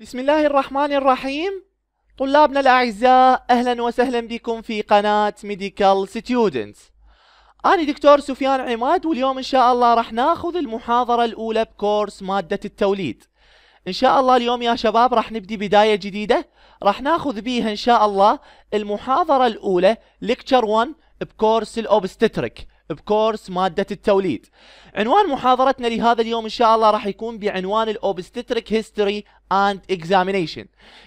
بسم الله الرحمن الرحيم طلابنا الأعزاء أهلا وسهلا بكم في قناة ميديكال ستيودنتس أنا دكتور سفيان عماد واليوم إن شاء الله راح ناخذ المحاضرة الأولى بكورس مادة التوليد إن شاء الله اليوم يا شباب راح نبدي بداية جديدة راح ناخذ بيها إن شاء الله المحاضرة الأولى Lecture 1 بكورس الأوبستتريك بكورس مادة التوليد عنوان محاضرتنا لهذا اليوم إن شاء الله راح يكون بعنوان الأوبستيتريك هيستوري اند اكزامينيشن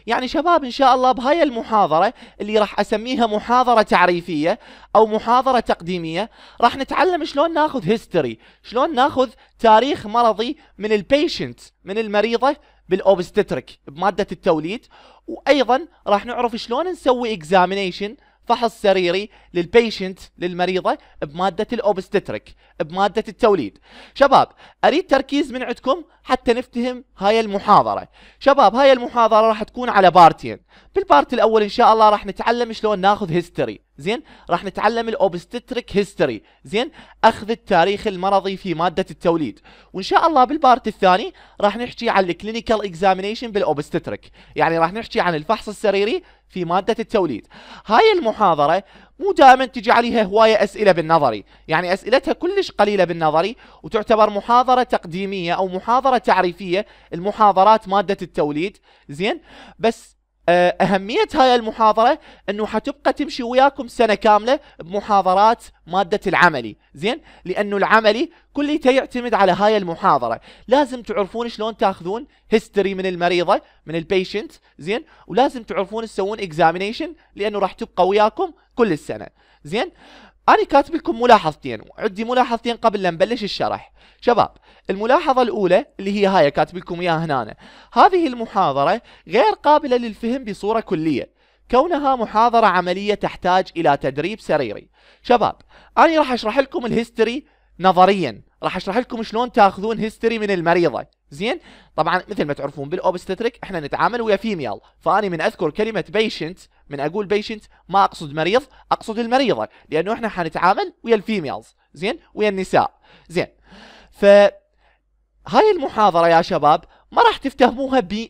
يعني شباب ان شاء الله بهاي المحاضره اللي راح اسميها محاضره تعريفيه او محاضره تقديميه راح نتعلم شلون ناخذ هيستوري شلون ناخذ تاريخ مرضي من البيشنت من المريضه بالأوبستيتريك بماده التوليد وايضا راح نعرف شلون نسوي اكزامينيشن فحص سريري للبيشنت للمريضه بماده الاوبستتريك بماده التوليد شباب اريد تركيز من عندكم حتى نفتهم هاي المحاضرة شباب هاي المحاضرة راح تكون على بارتين بالبارت الأول إن شاء الله راح نتعلم شلون ناخذ هيستوري زين راح نتعلم الاوبستتريك هيستوري زين اخذ التاريخ المرضي في ماده التوليد وان شاء الله بالبارت الثاني راح نحكي عن الكلينيكال اكزامينيشن بالاوبستتريك يعني راح نحكي عن الفحص السريري في ماده التوليد هاي المحاضره مو دائما تجي عليها هواية أسئلة بالنظري يعني أسئلتها كلش قليلة بالنظري وتعتبر محاضرة تقديمية أو محاضرة تعريفية المحاضرات مادة التوليد زين بس آه، أهمية هاي المحاضرة أنه حتبقى تمشي وياكم سنة كاملة بمحاضرات مادة العملي زين لأنه العملي كليته يعتمد على هاي المحاضرة لازم تعرفون شلون تاخذون هيستوري من المريضة من البيشنت زين ولازم تعرفون تسوون اكزامينيشن لأنه راح تبقى وياكم كل السنه زين أنا كاتب لكم ملاحظتين عندي ملاحظتين قبل لا نبلش الشرح شباب الملاحظة الأولى اللي هي هاي كاتب لكم إياها هنا هذه المحاضرة غير قابلة للفهم بصورة كلية كونها محاضرة عملية تحتاج إلى تدريب سريري شباب أنا راح أشرح لكم الهيستوري نظريا راح أشرح لكم شلون تاخذون هيستوري من المريضة زين طبعا مثل ما تعرفون بالأوبستريك احنا نتعامل ويا فيميال فأنا من أذكر كلمة بيشنت من اقول بيشنت ما اقصد مريض اقصد المريضه لانه احنا حنتعامل ويا الفيميلز زين ويا النساء زين ف هاي المحاضره يا شباب ما راح تفتهموها ب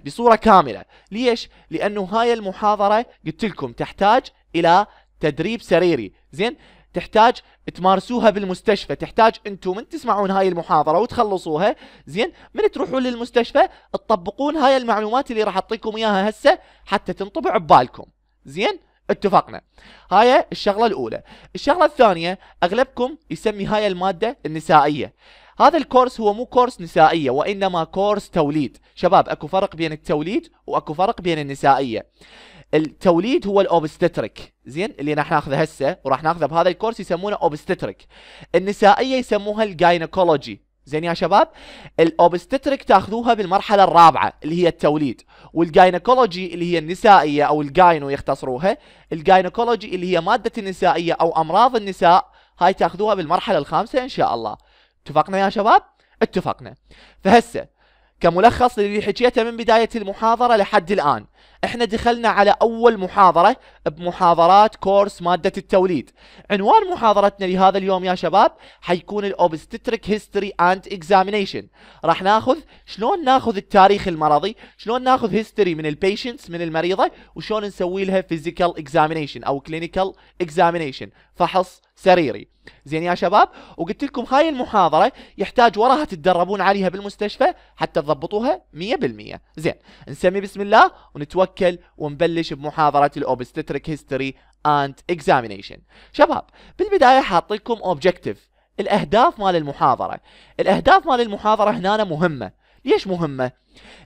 100% بصوره كامله ليش لانه هاي المحاضره قلت لكم تحتاج الى تدريب سريري زين تحتاج تمارسوها بالمستشفى تحتاج انتم من تسمعون هاي المحاضره وتخلصوها زين من تروحون للمستشفى تطبقون هاي المعلومات اللي راح اعطيكم اياها هسه حتى تنطبع ببالكم زين اتفقنا هاي الشغله الاولى الشغله الثانيه اغلبكم يسمي هاي الماده النسائيه هذا الكورس هو مو كورس نسائيه وانما كورس توليد شباب اكو فرق بين التوليد واكو فرق بين النسائيه التوليد هو الاوبستتريك زين اللي راح ناخذه هسه وراح ناخذه بهذا الكورس يسمونه اوبستتريك النسائيه يسموها الجاينكولوجي زين يا شباب الاوبستتريك تاخذوها بالمرحله الرابعه اللي هي التوليد والجاينكولوجي اللي هي النسائيه او الجاينو يختصروها الجاينكولوجي اللي هي ماده النسائيه او امراض النساء هاي تاخذوها بالمرحله الخامسه ان شاء الله اتفقنا يا شباب اتفقنا فهسه كملخص للي حكيته من بداية المحاضرة لحد الآن احنا دخلنا على أول محاضرة بمحاضرات كورس مادة التوليد عنوان محاضرتنا لهذا اليوم يا شباب حيكون الأوبستتريك هيستوري اند اكزامينيشن راح ناخذ شلون ناخذ التاريخ المرضي شلون ناخذ هيستوري من البيشنتس من المريضة وشلون نسوي لها فيزيكال اكزامينيشن أو كلينيكال اكزامينيشن فحص سريري زين يا شباب وقلت لكم هاي المحاضرة يحتاج وراها تتدربون عليها بالمستشفى حتى تضبطوها 100% زين نسمي بسم الله ونتوكل ونبلش بمحاضرة الأوبستتريك هيستوري اند اكزامينيشن شباب بالبداية حاط لكم اوبجكتيف الاهداف مال المحاضرة الاهداف مال المحاضرة هنا مهمة ليش مهمة؟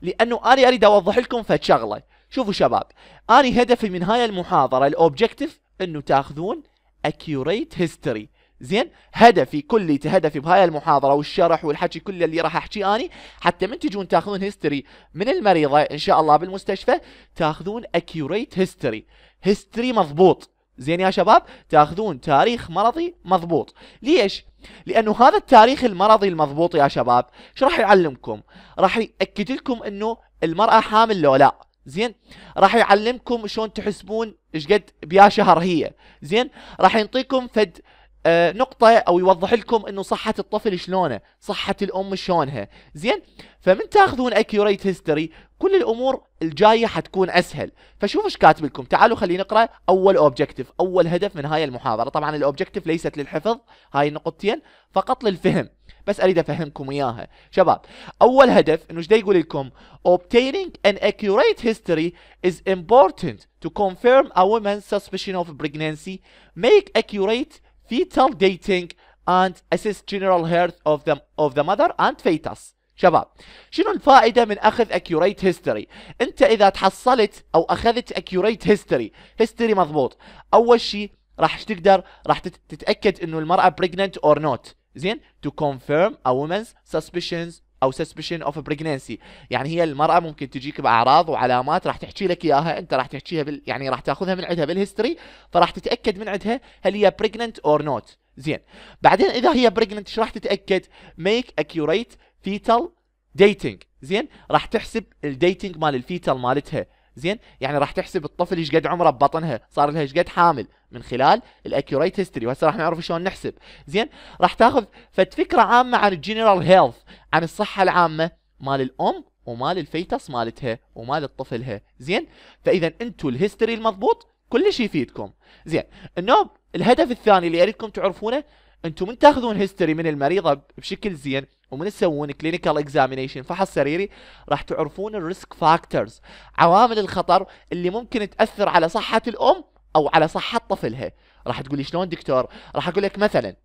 لانه انا اريد اوضح لكم فد شغلة شوفوا شباب انا هدفي من هاي المحاضرة الاوبجكتيف انه تاخذون اكيوريت هيستوري زين هدفي كلي هدفي بهاي المحاضره والشرح والحكي كله اللي راح احكي اني حتى من تجون تاخذون هيستوري من المريضه ان شاء الله بالمستشفى تاخذون اكيوريت هيستوري هيستوري مضبوط زين يا شباب تاخذون تاريخ مرضي مضبوط ليش لانه هذا التاريخ المرضي المضبوط يا شباب ايش راح يعلمكم راح ياكد لكم انه المراه حامل لو لا زين راح يعلمكم شلون تحسبون ايش قد بيا شهر هي زين راح ينطيكم فد آه، نقطة أو يوضح لكم إنه صحة الطفل شلونه، صحة الأم شلونها، زين؟ فمن تاخذون أكيوريت هيستوري كل الأمور الجاية حتكون أسهل، فشوف إيش كاتب لكم، تعالوا خلينا نقرأ أول أوبجيكتيف، أول هدف من هاي المحاضرة، طبعًا الأوبجيكتيف ليست للحفظ هاي النقطتين، فقط للفهم، بس أريد أفهمكم إياها، شباب، أول هدف إنه إيش يقول لكم؟ Obtaining an accurate history is important to confirm a woman's suspicion of pregnancy, make accurate fetal dating and assess general health of the of the mother and fetus شباب شنو الفائدة من أخذ accurate history أنت إذا تحصلت أو أخذت accurate history history مضبوط أول شيء راح تقدر راح تتأكد أنه المرأة pregnant or not زين to confirm a woman's suspicions او سسبشن اوف بريجننسي يعني هي المراه ممكن تجيك باعراض وعلامات راح تحكي لك اياها انت راح تحكيها بال... يعني راح تاخذها من عندها بالهيستوري فراح تتاكد من عندها هل هي بريجننت اور نوت زين بعدين اذا هي بريجننت ايش راح تتاكد ميك اكيوريت فيتال ديتينج زين راح تحسب الديتنج مال الفيتال مالتها زين يعني راح تحسب الطفل ايش قد عمره ببطنها صار لها ايش قد حامل من خلال الاكيوريت هيستوري وهسه راح نعرف شلون نحسب زين راح تاخذ فد فكره عامه عن الجنرال هيلث عن الصحه العامه مال الام ومال الفيتس مالتها ومال طفلها زين فاذا انتم الهيستوري المضبوط كل شيء يفيدكم زين النوب الهدف الثاني اللي اريدكم تعرفونه انتم من تاخذون هيستوري من المريضه بشكل زين ومن تسوون كلينيكال اكزامينيشن فحص سريري راح تعرفون الريسك فاكتورز عوامل الخطر اللي ممكن تاثر على صحه الام او على صحه طفلها راح تقولي شلون دكتور راح اقول لك مثلا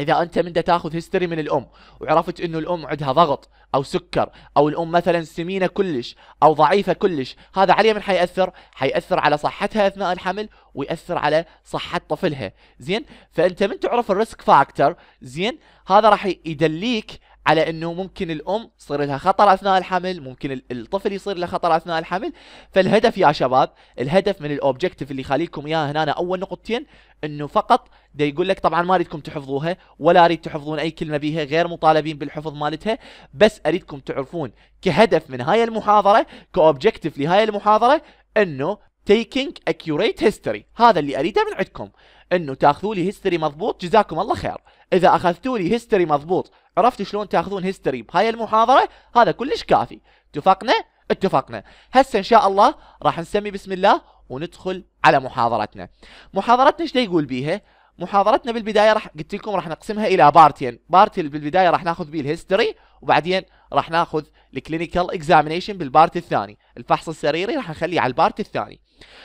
اذا انت من دا تاخذ هيستوري من الام وعرفت انه الام عندها ضغط او سكر او الام مثلا سمينه كلش او ضعيفه كلش هذا عليه من حيأثر حيأثر على صحتها اثناء الحمل ويأثر على صحه طفلها زين فانت من تعرف الريسك فاكتور زين هذا راح يدليك على انه ممكن الام تصير لها خطر اثناء الحمل ممكن الطفل يصير له خطر اثناء الحمل فالهدف يا شباب الهدف من الاوبجكتيف اللي خليكم اياها هنا أنا اول نقطتين انه فقط دا يقول لك طبعا ما اريدكم تحفظوها ولا اريد تحفظون اي كلمه بيها غير مطالبين بالحفظ مالتها بس اريدكم تعرفون كهدف من هاي المحاضره كاوبجكتيف لهاي المحاضره انه taking accurate history هذا اللي اريده من عندكم انه تاخذوا لي هيستوري مضبوط جزاكم الله خير اذا اخذتوا لي هيستوري مضبوط عرفتوا شلون تاخذون هيستوري بهاي المحاضره هذا كلش كافي اتفقنا اتفقنا هسه ان شاء الله راح نسمي بسم الله وندخل على محاضرتنا محاضرتنا ايش يقول بيها محاضرتنا بالبدايه راح قلت لكم راح نقسمها الى بارتين بارت بالبدايه راح ناخذ بيه الهيستوري وبعدين راح ناخذ الكلينيكال اكزامينيشن بالبارت الثاني الفحص السريري راح نخليه على البارت الثاني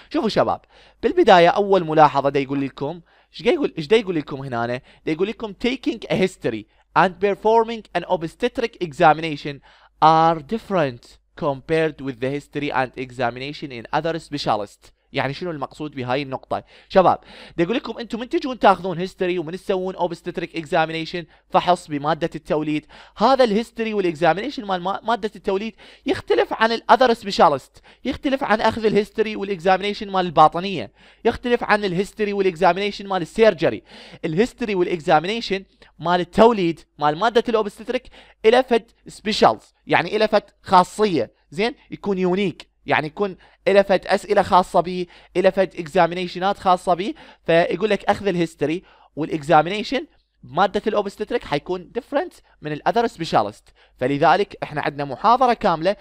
شوفوا شباب بالبدايه اول ملاحظه دا يقول لكم ايش يقول ايش دا يقول لكم هنا أنا؟ دا يقول لكم taking a history and performing an obstetric examination are different compared with the history and examination in other specialists يعني شنو المقصود بهاي النقطه شباب بدي اقول لكم انتم من تجون تاخذون هيستوري ومن تسوون اوبستريك اكزامينيشن فحص بماده التوليد هذا الهيستوري والاكزامينيشن مال ماده التوليد يختلف عن الاذر سبيشالست يختلف عن اخذ الهيستوري والاكزامينيشن مال الباطنيه يختلف عن الهيستوري والاكزامينيشن مال السيرجري الهيستوري والاكزامينيشن مال التوليد مال ماده الاوبستريك الى فد سبيشالز يعني الى فد خاصيه زين يكون يونيك يعني يكون إلى فد أسئلة خاصة بي إلى فد إكزامينيشنات خاصة بي فيقول لك أخذ الهيستوري والإكزامينيشن مادة الأوبستريك حيكون ديفرنت من الأذر سبيشالست فلذلك إحنا عندنا محاضرة كاملة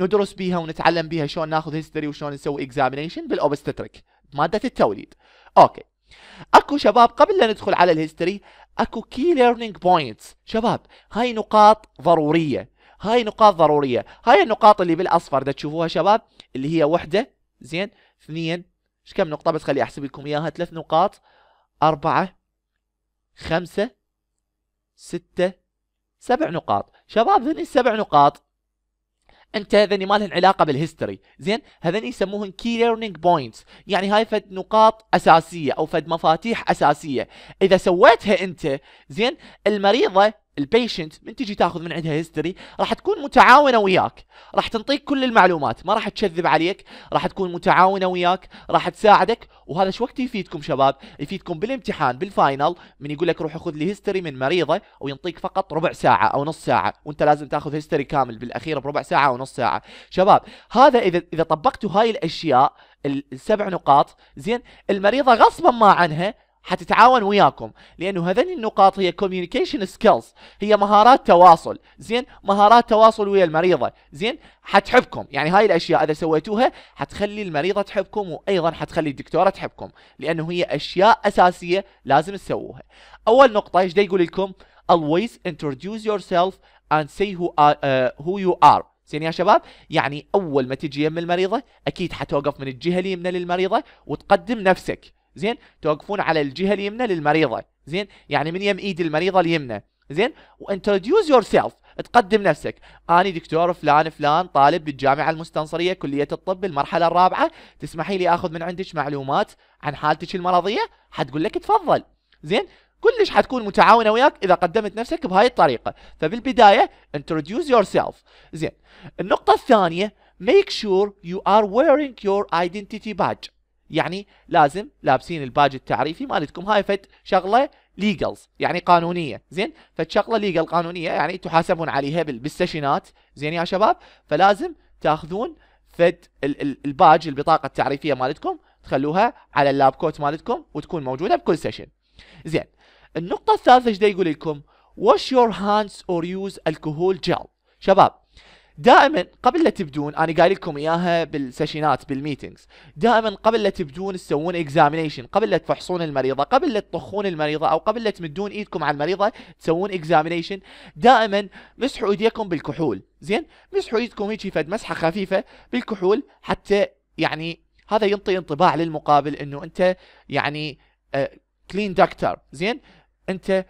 ندرس بيها ونتعلم بيها شلون ناخذ هيستوري وشلون نسوي إكزامينيشن بالأوبستريك مادة التوليد أوكي اكو شباب قبل لا ندخل على الهيستوري اكو كي ليرنينج بوينتس شباب هاي نقاط ضروريه هاي نقاط ضروريه هاي النقاط اللي بالاصفر ده تشوفوها شباب اللي هي وحده زين اثنين ايش كم نقطه بس خلي احسب لكم اياها ثلاث نقاط أربعة خمسة ستة سبع نقاط شباب ذني السبع نقاط انت هذني ما لهن علاقه بالهيستوري زين هذني يسموهن كي ليرنينج بوينتس يعني هاي فد نقاط اساسيه او فد مفاتيح اساسيه اذا سويتها انت زين المريضه البيشنت من تجي تاخذ من عندها هيستوري راح تكون متعاونه وياك راح تنطيك كل المعلومات ما راح تكذب عليك راح تكون متعاونه وياك راح تساعدك وهذا شو وقت يفيدكم شباب يفيدكم بالامتحان بالفاينل من يقول لك روح خذ لي هيستوري من مريضه وينطيك فقط ربع ساعه او نص ساعه وانت لازم تاخذ هيستوري كامل بالاخير بربع ساعه او نص ساعه شباب هذا اذا اذا طبقتوا هاي الاشياء السبع نقاط زين المريضه غصبا ما عنها حتتعاون وياكم لانه هذين النقاط هي كوميونيكيشن سكيلز هي مهارات تواصل زين مهارات تواصل ويا المريضه زين حتحبكم يعني هاي الاشياء اذا سويتوها حتخلي المريضه تحبكم وايضا حتخلي الدكتوره تحبكم لانه هي اشياء اساسيه لازم تسووها اول نقطه ايش يقول لكم always introduce yourself and say who are, uh, who you are زين يا شباب يعني اول ما تجي يم المريضه اكيد حتوقف من الجهه اليمنى للمريضه وتقدم نفسك زين توقفون على الجهه اليمنى للمريضه زين يعني من يم ايد المريضه اليمنى زين وانتروديوس يور سيلف تقدم نفسك اني دكتور فلان فلان طالب بالجامعه المستنصريه كليه الطب المرحله الرابعه تسمحي لي اخذ من عندك معلومات عن حالتك المرضيه حتقول لك تفضل زين كلش حتكون متعاونه وياك اذا قدمت نفسك بهاي الطريقه فبالبدايه يور سيلف زين النقطه الثانيه ميك شور يو ار ويرينج يور ايدنتيتي badge يعني لازم لابسين الباج التعريفي مالتكم هاي فد شغله ليجلز يعني قانونيه زين فشغله ليجل قانونيه يعني تحاسبون عليها بالسيشنات زين يا شباب فلازم تاخذون فد الباج البطاقه التعريفيه مالتكم تخلوها على اللاب كوت مالتكم وتكون موجوده بكل سيشن زين النقطه الثالثه ايش يقول لكم wash your hands or use alcohol gel شباب دائما قبل لا تبدون انا قايل لكم اياها بالسيشنات بالميتنجز دائما قبل لا تبدون تسوون اكزامينيشن قبل لا تفحصون المريضه قبل لا تطخون المريضه او قبل لا تمدون ايدكم على المريضه تسوون اكزامينيشن دائما مسحوا ايديكم بالكحول زين مسحوا ايدكم هيك فد مسحه خفيفه بالكحول حتى يعني هذا ينطي انطباع للمقابل انه انت يعني كلين آه، دكتور زين انت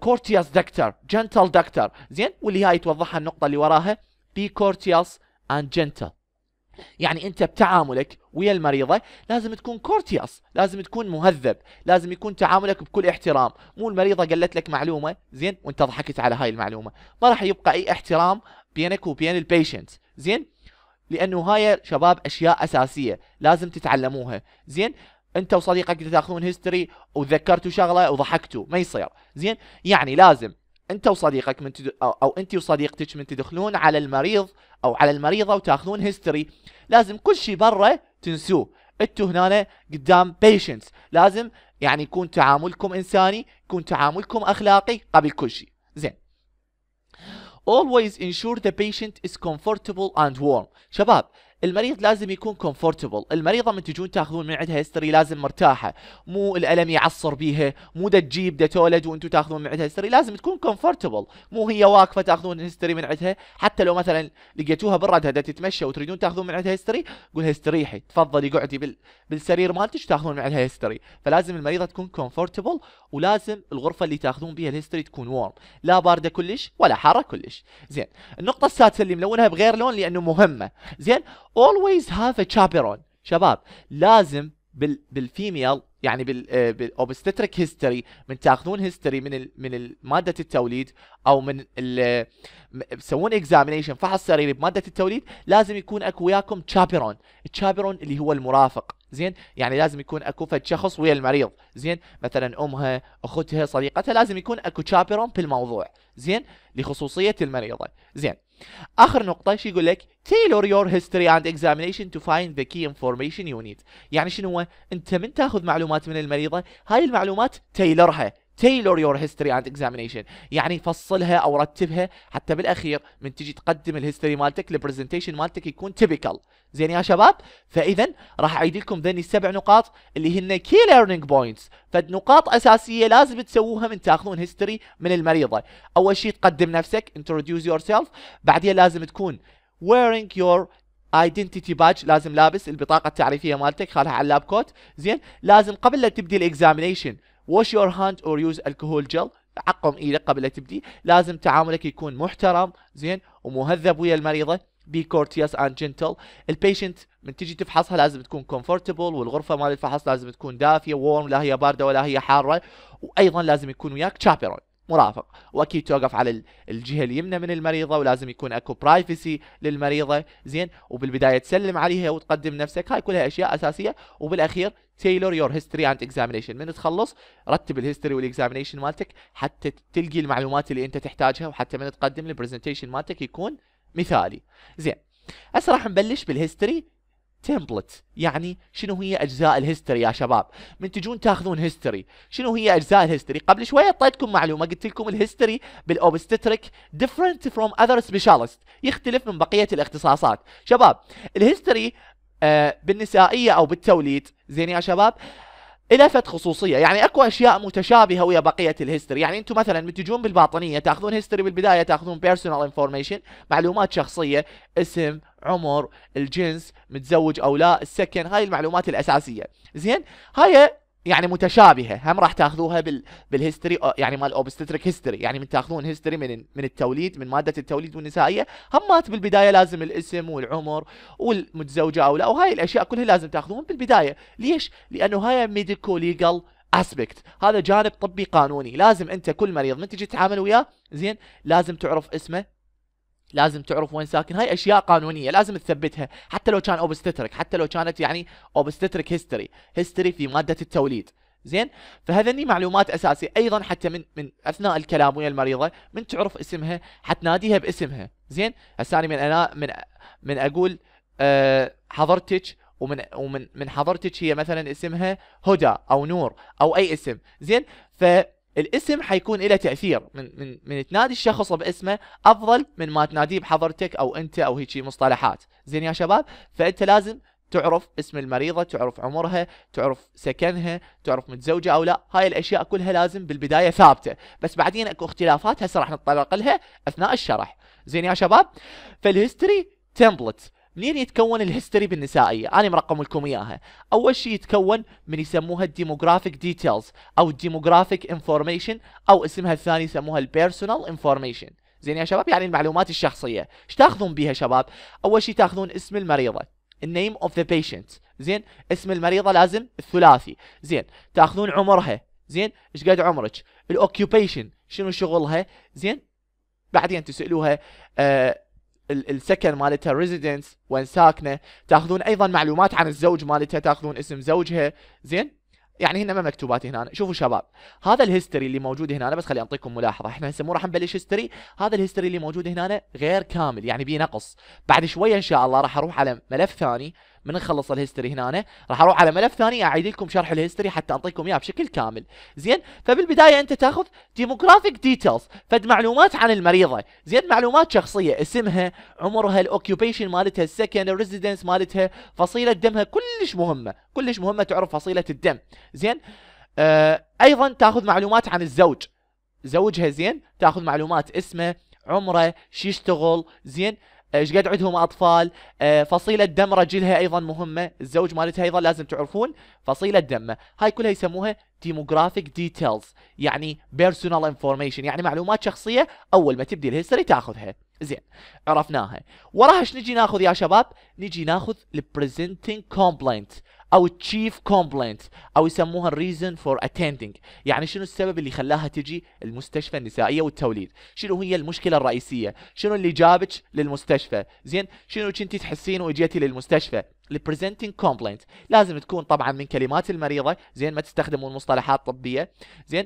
كورتياس دكتور جنتل دكتور زين واللي هاي توضحها النقطه اللي وراها be courteous and gentle يعني انت بتعاملك ويا المريضه لازم تكون كورتياس لازم تكون مهذب لازم يكون تعاملك بكل احترام مو المريضه قالت لك معلومه زين وانت ضحكت على هاي المعلومه ما راح يبقى اي احترام بينك وبين البيشنت زين لانه هاي شباب اشياء اساسيه لازم تتعلموها زين انت وصديقك تاخذون هيستوري وتذكرتوا شغله وضحكتوا ما يصير زين يعني لازم انت وصديقك من تد... او, أو انت وصديقتك من تدخلون على المريض او على المريضه وتاخذون هيستوري لازم كل شيء برا تنسوه انتوا هنا قدام بيشنتس لازم يعني يكون تعاملكم انساني يكون تعاملكم اخلاقي قبل كل شيء زين always ensure the patient is comfortable and warm شباب المريض لازم يكون كومفورتبل المريضه من تجون تاخذون من عندها هيستوري لازم مرتاحه مو الالم يعصر بيها مو دا تجيب دا تولد وانتم تاخذون من عندها هيستوري لازم تكون كومفورتبل مو هي واقفه تاخذون هيستوري من عندها حتى لو مثلا لقيتوها بالردها دا تتمشى وتريدون تاخذون من عندها هيستوري قولها استريحي تفضلي اقعدي بال... بالسرير مالتك تاخذون من عندها هيستوري فلازم المريضه تكون كومفورتبل ولازم الغرفه اللي تاخذون بيها الهيستوري تكون وورم لا بارده كلش ولا حاره كلش زين النقطه السادسه اللي ملونها بغير لون لانه مهمه زين always have a chaperone شباب لازم بال بالفيميل يعني بال آه، بالاوبستريك هيستوري من تاخذون هيستوري من ال من ماده التوليد او من تسوون اكزامينيشن فحص سريري بماده التوليد لازم يكون اكو وياكم تشابيرون التشابرون اللي هو المرافق زين يعني لازم يكون اكو فد شخص ويا المريض زين مثلا امها اختها صديقتها لازم يكون اكو تشابيرون بالموضوع زين لخصوصيه المريضه زين اخر نقطه شي يقول لك تيلور your history and examination to find the key information you need يعني شنو انت من تاخذ معلومات من المريضه هاي المعلومات تيلرها تيلور يور هيستوري اند اكزامينشن يعني فصلها او رتبها حتى بالاخير من تجي تقدم الهيستوري مالتك البرزنتيشن مالتك يكون تيبيكال زين يا شباب فاذا راح اعيد لكم ذني السبع نقاط اللي هن كي ليرنينج بوينتس فنقاط اساسيه لازم تسووها من تاخذون هيستوري من المريضه اول شيء تقدم نفسك يور سيلف بعدين لازم تكون wearing your ايدنتيتي باج لازم لابس البطاقه التعريفيه مالتك خالها على اللاب كوت زين لازم قبل لا تبدي الاكزامينيشن wash your hand or use alcohol gel عقم ايدك قبل لا تبدي لازم تعاملك يكون محترم زين ومهذب ويا المريضه بي كورتياس اند جنتل البيشنت من تجي تفحصها لازم تكون كومفورتبل والغرفه مال الفحص لازم تكون دافيه وورم لا هي بارده ولا هي حاره وايضا لازم يكون وياك تشابرون مرافق واكيد توقف على الجهه اليمنى من المريضه ولازم يكون اكو برايفسي للمريضه زين وبالبدايه تسلم عليها وتقدم نفسك هاي كلها اشياء اساسيه وبالاخير تيلور يور هيستوري اند اكزامينيشن من تخلص رتب الهيستوري والاكزامينيشن مالتك حتى تلقي المعلومات اللي انت تحتاجها وحتى من تقدم البرزنتيشن مالتك يكون مثالي زين هسه راح نبلش بالهيستوري تمبلت يعني شنو هي اجزاء الهيستوري يا شباب من تجون تاخذون هيستوري شنو هي اجزاء الهيستوري قبل شويه اعطيتكم معلومه قلت لكم الهيستوري بالاوبستريك ديفرنت فروم اذر سبيشالست يختلف من بقيه الاختصاصات شباب الهيستوري آه بالنسائيه او بالتوليد زين يا شباب إلى فت خصوصيه يعني اكو اشياء متشابهه ويا بقيه الهيستوري يعني انتم مثلا من تجون بالباطنيه تاخذون هيستوري بالبدايه تاخذون بيرسونال انفورميشن معلومات شخصيه اسم عمر الجنس متزوج او لا السكن هاي المعلومات الاساسيه زين هاي يعني متشابهه هم راح تاخذوها بال بالهيستوري يعني مال اوبستريك هيستوري يعني من تاخذون هيستوري من من التوليد من ماده التوليد والنسائيه همات بالبدايه لازم الاسم والعمر والمتزوجه او لا وهاي الاشياء كلها لازم تاخذون بالبدايه ليش لانه هاي ميديكو ليجل اسبكت هذا جانب طبي قانوني لازم انت كل مريض من تجي تتعامل وياه زين لازم تعرف اسمه لازم تعرف وين ساكن هاي اشياء قانونيه لازم تثبتها حتى لو كان اوبستترك حتى لو كانت يعني اوبستترك هيستوري هيستوري في ماده التوليد زين فهذني معلومات اساسيه ايضا حتى من من اثناء الكلام ويا المريضه من تعرف اسمها حتناديها باسمها زين هسه من انا من من اقول أه حضرتك ومن ومن من حضرتك هي مثلا اسمها هدى او نور او اي اسم زين ف الاسم حيكون له تاثير من من من تنادي الشخص باسمه افضل من ما تناديه بحضرتك او انت او هيجي مصطلحات زين يا شباب فانت لازم تعرف اسم المريضه تعرف عمرها تعرف سكنها تعرف متزوجه او لا هاي الاشياء كلها لازم بالبدايه ثابته بس بعدين اكو اختلافات هسه راح نتطرق لها اثناء الشرح زين يا شباب فالهيستوري تمبلت منين يتكون الهيستوري بالنسائية؟ أنا مرقم لكم إياها. أول شيء يتكون من يسموها الديموغرافيك ديتيلز أو الديموغرافيك انفورميشن أو اسمها الثاني يسموها البيرسونال انفورميشن. زين يا شباب يعني المعلومات الشخصية، ايش تاخذون بيها شباب؟ أول شيء تاخذون اسم المريضة، النيم اوف ذا بيشنت، زين؟ اسم المريضة لازم الثلاثي، زين؟ تاخذون عمرها، زين؟ ايش قد عمرك؟ الاوكيوبيشن، شنو شغلها؟ زين؟ بعدين تسألوها آه السكن مالتها ريزيدنس وين ساكنه تاخذون ايضا معلومات عن الزوج مالتها تاخذون اسم زوجها زين يعني هنا ما مكتوبات هنا شوفوا شباب هذا الهيستوري اللي موجود هنا أنا بس خلي اعطيكم ملاحظه احنا هسه مو راح نبلش هيستوري هذا الهيستوري اللي موجود هنا غير كامل يعني بيه نقص بعد شويه ان شاء الله راح اروح على ملف ثاني من نخلص الهيستوري هنا راح اروح على ملف ثاني اعيد لكم شرح الهيستوري حتى اعطيكم اياه بشكل كامل زين فبالبدايه انت تاخذ ديموغرافيك ديتيلز فد معلومات عن المريضه زين معلومات شخصيه اسمها عمرها الاوكيوبيشن مالتها السكن الريزيدنس مالتها فصيله دمها كلش مهمه كلش مهمه تعرف فصيله الدم زين آه ايضا تاخذ معلومات عن الزوج زوجها زين تاخذ معلومات اسمه عمره شو يشتغل زين ايش قد عندهم اطفال آه، فصيله دم رجلها ايضا مهمه الزوج مالتها ايضا لازم تعرفون فصيله دمه هاي كلها يسموها ديموغرافيك ديتيلز يعني بيرسونال انفورميشن يعني معلومات شخصيه اول ما تبدي الهيستوري تاخذها زين عرفناها وراها ايش نجي ناخذ يا شباب نجي ناخذ البريزنتنج كومبلينت او تشيف كومبلينتس او يسموها الريزن فور اتندنج يعني شنو السبب اللي خلاها تجي المستشفى النسائيه والتوليد شنو هي المشكله الرئيسيه شنو اللي جابك للمستشفى زين شنو كنتي تحسين واجيتي للمستشفى البريزنتنج كومبلينت لازم تكون طبعا من كلمات المريضه زين ما تستخدمون مصطلحات طبيه زين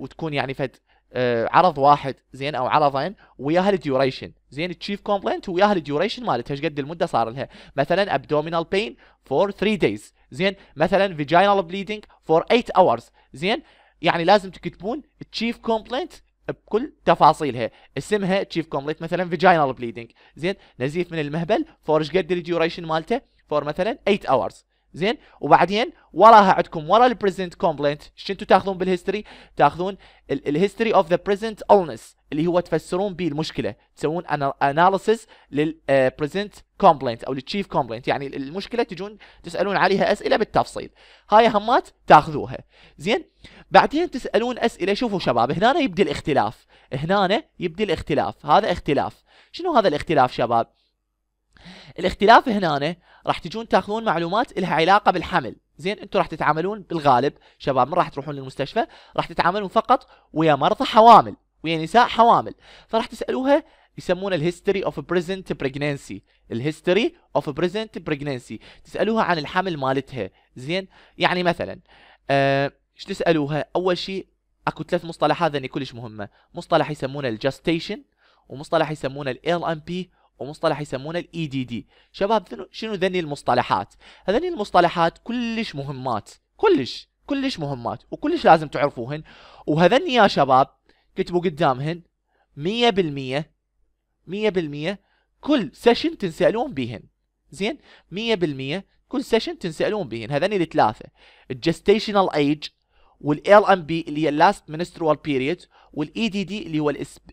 وتكون يعني فد آه، عرض واحد زين او عرضين وياها الديوريشن زين التشيف كومبلينت وياها الديوريشن مالتها ايش قد المده صار لها مثلا ابدومينال بين فور 3 دايز زين مثلا فيجينال بليدنج فور 8 اورز زين يعني لازم تكتبون التشيف كومبلينت بكل تفاصيلها اسمها تشيف كومبليت مثلا فيجينال بليدنج زين نزيف من المهبل فور ايش قد الديوريشن مالته فور مثلا 8 اورز زين وبعدين وراها عندكم ورا البريزنت كومبلنت شو تاخذون بالهيستوري تاخذون الهيستوري اوف ذا بريزنت اولنس اللي هو تفسرون به المشكله تسوون اناليسيس للبريزنت كومبلنت او للتشيف كومبلنت يعني المشكله تجون تسالون عليها اسئله بالتفصيل هاي همات تاخذوها زين بعدين تسالون اسئله شوفوا شباب هنا يبدي الاختلاف هنا يبدي الاختلاف هذا اختلاف شنو هذا الاختلاف شباب الاختلاف هنا راح تجون تاخذون معلومات لها علاقه بالحمل زين انتم راح تتعاملون بالغالب شباب من راح تروحون للمستشفى راح تتعاملون فقط ويا مرضى حوامل ويا نساء حوامل فراح تسالوها يسمونه الهيستوري اوف بريزنت بريجننسي الهيستوري اوف بريزنت بريجننسي تسالوها عن الحمل مالتها زين يعني مثلا آه، ايش أه تسالوها اول شيء اكو ثلاث مصطلحات ذني كلش مهمه مصطلح يسمونه الجستيشن ومصطلح يسمونه الال ام بي ومصطلح يسمونه الاي دي e دي شباب شنو ذني المصطلحات هذني المصطلحات كلش مهمات كلش كلش مهمات وكلش لازم تعرفوهن وهذني يا شباب كتبوا قدامهن 100% 100% كل سيشن تنسالون بيهن زين 100% كل سيشن تنسالون بيهن هذني الثلاثه الجستيشنال ايج والال ام بي اللي هي اللاست منسترال بيريد والاي دي دي اللي هو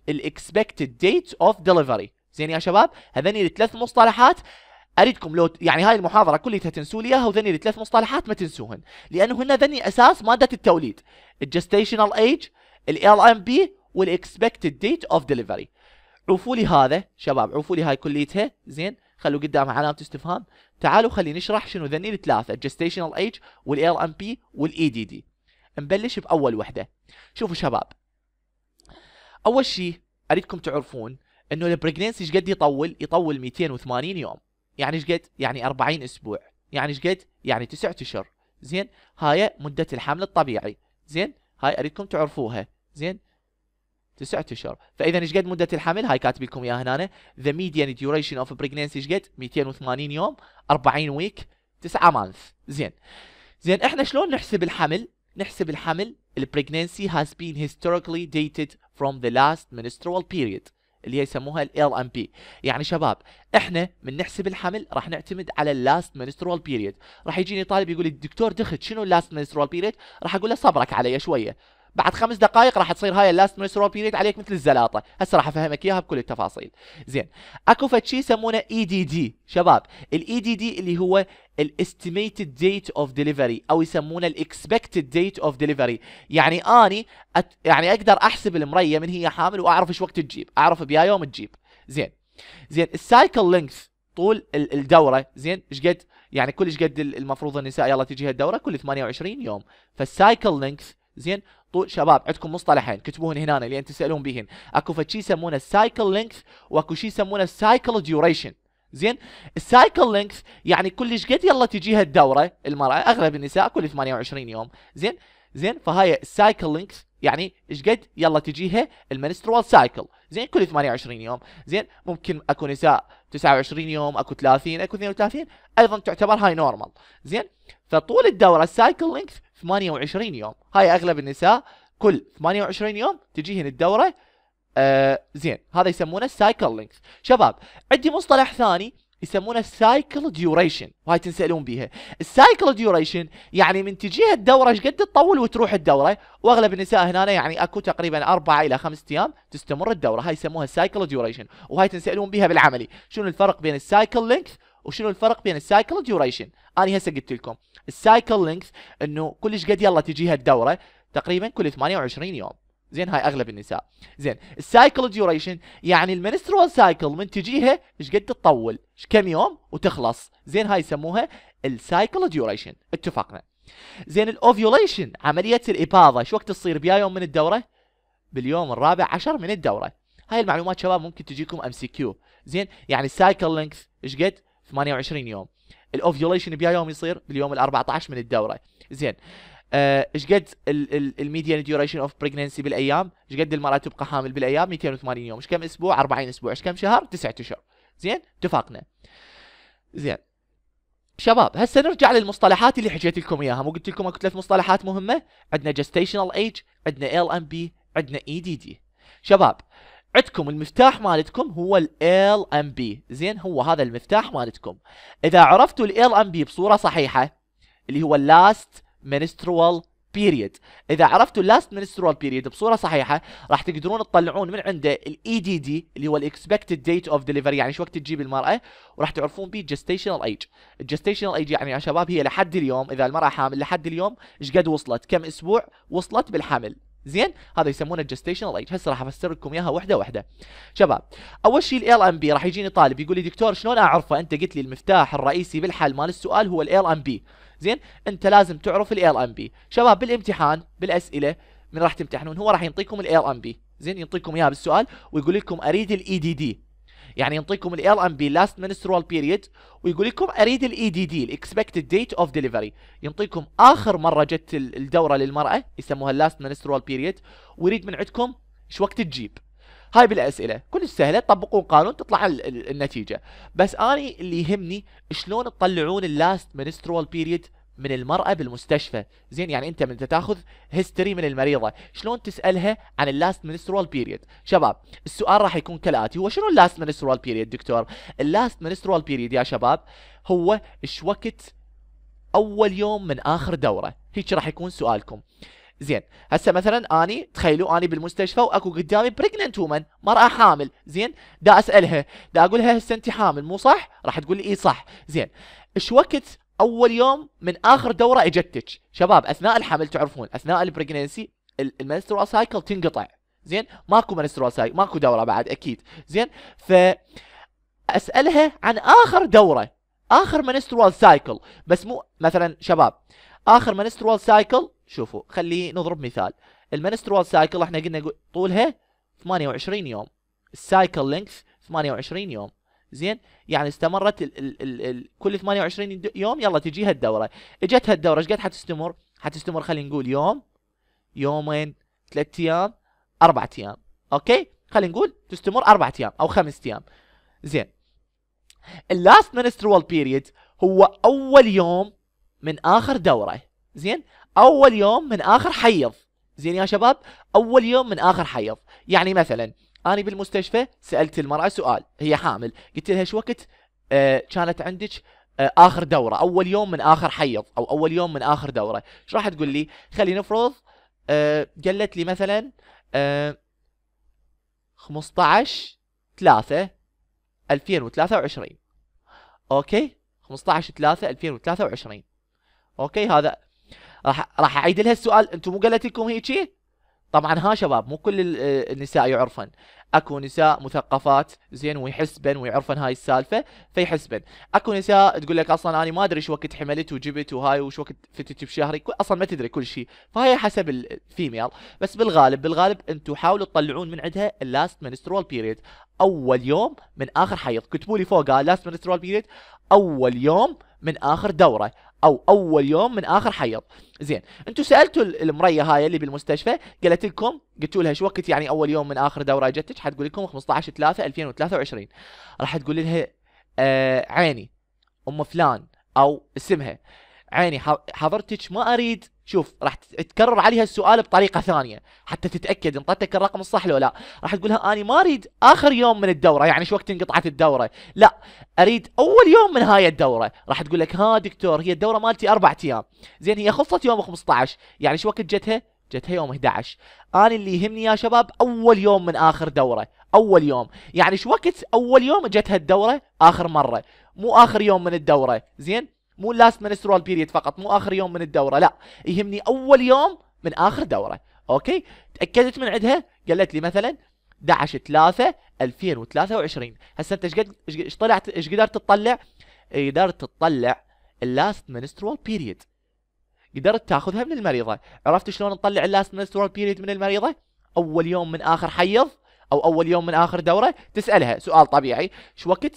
الاكسبكتد ديت اوف ديليفري زين يا شباب هذني الثلاث مصطلحات اريدكم لو يعني هاي المحاضره كلها تنسوا لي اياها وذني الثلاث مصطلحات ما تنسوهن لانه هن ذني اساس ماده التوليد الجستيشنال ايج ال ام بي والاكسبكتد ديت اوف ديليفري عوفوا لي هذا شباب عوفوا لي هاي كليتها زين خلوا قدامها علامه استفهام تعالوا خلي نشرح شنو ذني الثلاثه الجستيشنال ايج والال ام بي والاي دي دي نبلش باول وحده شوفوا شباب اول شيء اريدكم تعرفون انه البريجنسي ايش قد يطول؟ يطول 280 يوم يعني ايش قد؟ يعني 40 اسبوع يعني ايش قد؟ يعني 9 اشهر زين هاي مدة الحمل الطبيعي زين هاي اريدكم تعرفوها زين 9 اشهر فاذا ايش قد مده الحمل هاي كاتب لكم اياها هنا ذا ميديان ديوريشن اوف بريجننسي ايش قد 280 يوم 40 ويك 9 مانث زين زين احنا شلون نحسب الحمل نحسب الحمل البريجنسي has been historically dated from the last menstrual period اللي هي يسموها ال ام بي يعني شباب احنا من نحسب الحمل راح نعتمد على اللاست منسترول بيريد راح يجيني طالب يقول لي دكتور دخت شنو اللاست منسترول بيريد راح اقول له صبرك علي شويه بعد خمس دقائق راح تصير هاي اللاست مينس رول بيريد عليك مثل الزلاطه هسه راح افهمك اياها بكل التفاصيل زين اكو شيء يسمونه اي دي دي شباب الاي دي e دي اللي هو الاستيميتد ديت اوف ديليفري او يسمونه الاكسبكتد ديت اوف ديليفري يعني اني أت... يعني اقدر احسب المريه من هي حامل واعرف ايش وقت تجيب اعرف بيا يوم تجيب زين زين السايكل لينث طول الدوره زين ايش قد يعني كل ايش قد المفروض النساء يلا تجيها الدوره كل 28 يوم فالسايكل لينث زين طول شباب عندكم مصطلحين كتبوهن هنا انت تسالون بهن اكو فشي يسمونه السايكل لينكس واكو شي يسمونه السايكل ديوريشن زين السايكل لينكس يعني كلش قد يلا تجيها الدوره المراه اغلب النساء كل 28 يوم زين زين فهاي السايكل لينكس يعني ايش قد يلا تجيها المنسترول سايكل زين كل 28 يوم زين ممكن اكو نساء 29 يوم اكو 30 اكو 32 ايضا تعتبر هاي نورمال زين فطول الدوره السايكل لينكس 28 يوم هاي اغلب النساء كل 28 يوم تجيهن الدوره آه زين هذا يسمونه سايكل لينكس شباب عندي مصطلح ثاني يسمونه سايكل ديوريشن وهاي تنسالون بيها السايكل ديوريشن يعني من تجيها الدوره ايش قد تطول وتروح الدوره واغلب النساء هنا يعني اكو تقريبا أربعة الى خمسة ايام تستمر الدوره هاي يسموها سايكل ديوريشن وهاي تنسالون بيها بالعملي شنو الفرق بين السايكل لينكس وشنو الفرق بين السايكل ديوريشن انا هسه قلت لكم السايكل لينث انه كلش قد يلا تجيها الدوره تقريبا كل 28 يوم زين هاي اغلب النساء زين السايكل ديوريشن يعني المنسترول سايكل من تجيها ايش قد تطول ايش كم يوم وتخلص زين هاي يسموها السايكل ديوريشن اتفقنا زين الاوفيوليشن عمليه الاباضه ايش وقت تصير بيا يوم من الدوره باليوم الرابع عشر من الدوره هاي المعلومات شباب ممكن تجيكم ام سي كيو زين يعني السايكل لينكس ايش قد 28 يوم الاوفيوليشن بيها يوم يصير باليوم ال 14 من الدوره زين آه، ايش قد الميديان ديوريشن اوف بريجننسي بالايام ايش قد المراه تبقى حامل بالايام 280 يوم ايش كم اسبوع 40 اسبوع ايش كم شهر 9 اشهر زين اتفقنا زين شباب هسه نرجع للمصطلحات اللي حكيت لكم اياها مو قلت لكم اكو ثلاث مصطلحات مهمه عندنا جستيشنال ايج عندنا ال ام بي عندنا اي دي دي شباب عندكم المفتاح مالتكم هو ال M B زين هو هذا المفتاح مالتكم اذا عرفتوا ال M B بصوره صحيحه اللي هو اللاست menstrual period اذا عرفتوا اللاست menstrual period بصوره صحيحه راح تقدرون تطلعون من عنده E D D اللي هو الاكسبكتد ديت اوف delivery يعني شو وقت تجيب المراه وراح تعرفون به الجستيشنال age الجستيشنال age يعني يا شباب هي لحد اليوم اذا المراه حامل لحد اليوم ايش قد وصلت كم اسبوع وصلت بالحمل زين هذا يسمونه الجستيشنال ايج هسه راح افسر لكم اياها وحده وحده شباب اول شيء الال ام بي راح يجيني طالب يقول لي دكتور شلون اعرفه انت قلت لي المفتاح الرئيسي بالحل مال السؤال هو الال ام بي زين انت لازم تعرف الال ام بي شباب بالامتحان بالاسئله من راح تمتحنون هو راح يعطيكم الال ام بي زين ينطيكم اياها بالسؤال ويقول لكم اريد الاي دي e دي يعني ينطيكم ال ام بي لاست منسترال بيريد ويقول لكم اريد الاي دي دي الاكسبكتد ديت اوف ديليفري ينطيكم اخر مره جت الدوره للمراه يسموها اللاست منسترال بيريد ويريد من عندكم ايش وقت تجيب هاي بالاسئله كلش سهله تطبقون قانون تطلع النتيجه بس اني اللي يهمني شلون تطلعون اللاست منسترال بيريد من المرأة بالمستشفى زين يعني انت من تاخذ هيستوري من المريضة شلون تسألها عن اللاست منسترول بيريد شباب السؤال راح يكون كالآتي هو شنو اللاست منسترول بيريد دكتور اللاست منسترول بيريد يا شباب هو ايش وقت اول يوم من اخر دورة هيك راح يكون سؤالكم زين هسه مثلا اني تخيلوا اني بالمستشفى واكو قدامي بريجننت وومن مراه حامل زين دا اسالها دا اقول لها هسه انت حامل مو صح راح تقول لي اي صح زين ايش وقت اول يوم من اخر دوره اجتك شباب اثناء الحمل تعرفون اثناء البريجنسي المنسترال سايكل تنقطع زين ماكو منسترال سايكل ماكو دوره بعد اكيد زين ف اسالها عن اخر دوره اخر منسترال سايكل بس مو مثلا شباب اخر منسترال سايكل شوفوا خلي نضرب مثال المنسترال سايكل احنا قلنا طولها 28 يوم السايكل لينكس 28 يوم زين يعني استمرت ال ال الـ الـ كل 28 يوم يلا تجيها الدوره اجتها الدوره ايش قد حتستمر حتستمر خلينا نقول يوم يومين ثلاث ايام اربع ايام اوكي خلينا نقول تستمر اربع ايام او خمس ايام زين اللاست منسترول بيريد هو اول يوم من اخر دوره زين اول يوم من اخر حيض زين يا شباب اول يوم من اخر حيض يعني مثلا انا بالمستشفى سالت المراه سؤال هي حامل قلت لها شو وقت آه كانت عندك آه اخر دوره اول يوم من اخر حيض او اول يوم من اخر دوره ايش راح تقول لي خلي نفرض آه قالت لي مثلا آه 15 3 2023 اوكي 15 3 2023 اوكي هذا راح راح اعيد لها السؤال انتم مو قالت لكم هيجي طبعا ها شباب مو كل آه، النساء يعرفن اكو نساء مثقفات زين ويحسبن ويعرفن هاي السالفه فيحسبن اكو نساء تقول لك اصلا انا ما ادري شو وقت حملت وجبت وهاي وش وقت فتت بشهري اصلا ما تدري كل شيء فهي حسب الفيميل بس بالغالب بالغالب انتم حاولوا تطلعون من عندها اللاست منسترول بيريد اول يوم من اخر حيض كتبوا لي فوقها لاست منسترول بيريد اول يوم من اخر دوره او اول يوم من اخر حيض زين انتم سالتوا المريه هاي اللي بالمستشفى قالت لكم قلتوا لها شو وقت يعني اول يوم من اخر دوره جتك حتقول لكم 15 3 2023 راح تقول لها آه عيني ام فلان او اسمها عيني حضرتك ما اريد شوف راح تكرر عليها السؤال بطريقه ثانيه حتى تتاكد انطتك الرقم الصح لو لا راح تقول لها اني ما اريد اخر يوم من الدوره يعني شو وقت انقطعت الدوره لا اريد اول يوم من هاي الدوره راح تقول لك ها دكتور هي الدوره مالتي اربع ايام زين هي خلصت يوم 15 يعني شو وقت جتها جتها يوم 11 انا اللي يهمني يا شباب اول يوم من اخر دوره اول يوم يعني شو وقت اول يوم جتها الدوره اخر مره مو اخر يوم من الدوره زين مو اللاست منسترال بيريد فقط مو اخر يوم من الدوره لا يهمني اول يوم من اخر دوره اوكي تاكدت من عندها قالت لي مثلا 11 3 2023 هسه انت ايش قد ايش طلعت ايش قدرت تطلع قدرت تطلع اللاست منسترال بيريد قدرت تاخذها من المريضه عرفت شلون نطلع اللاست منسترال بيريد من المريضه اول يوم من اخر حيض او اول يوم من اخر دوره تسالها سؤال طبيعي شو وقت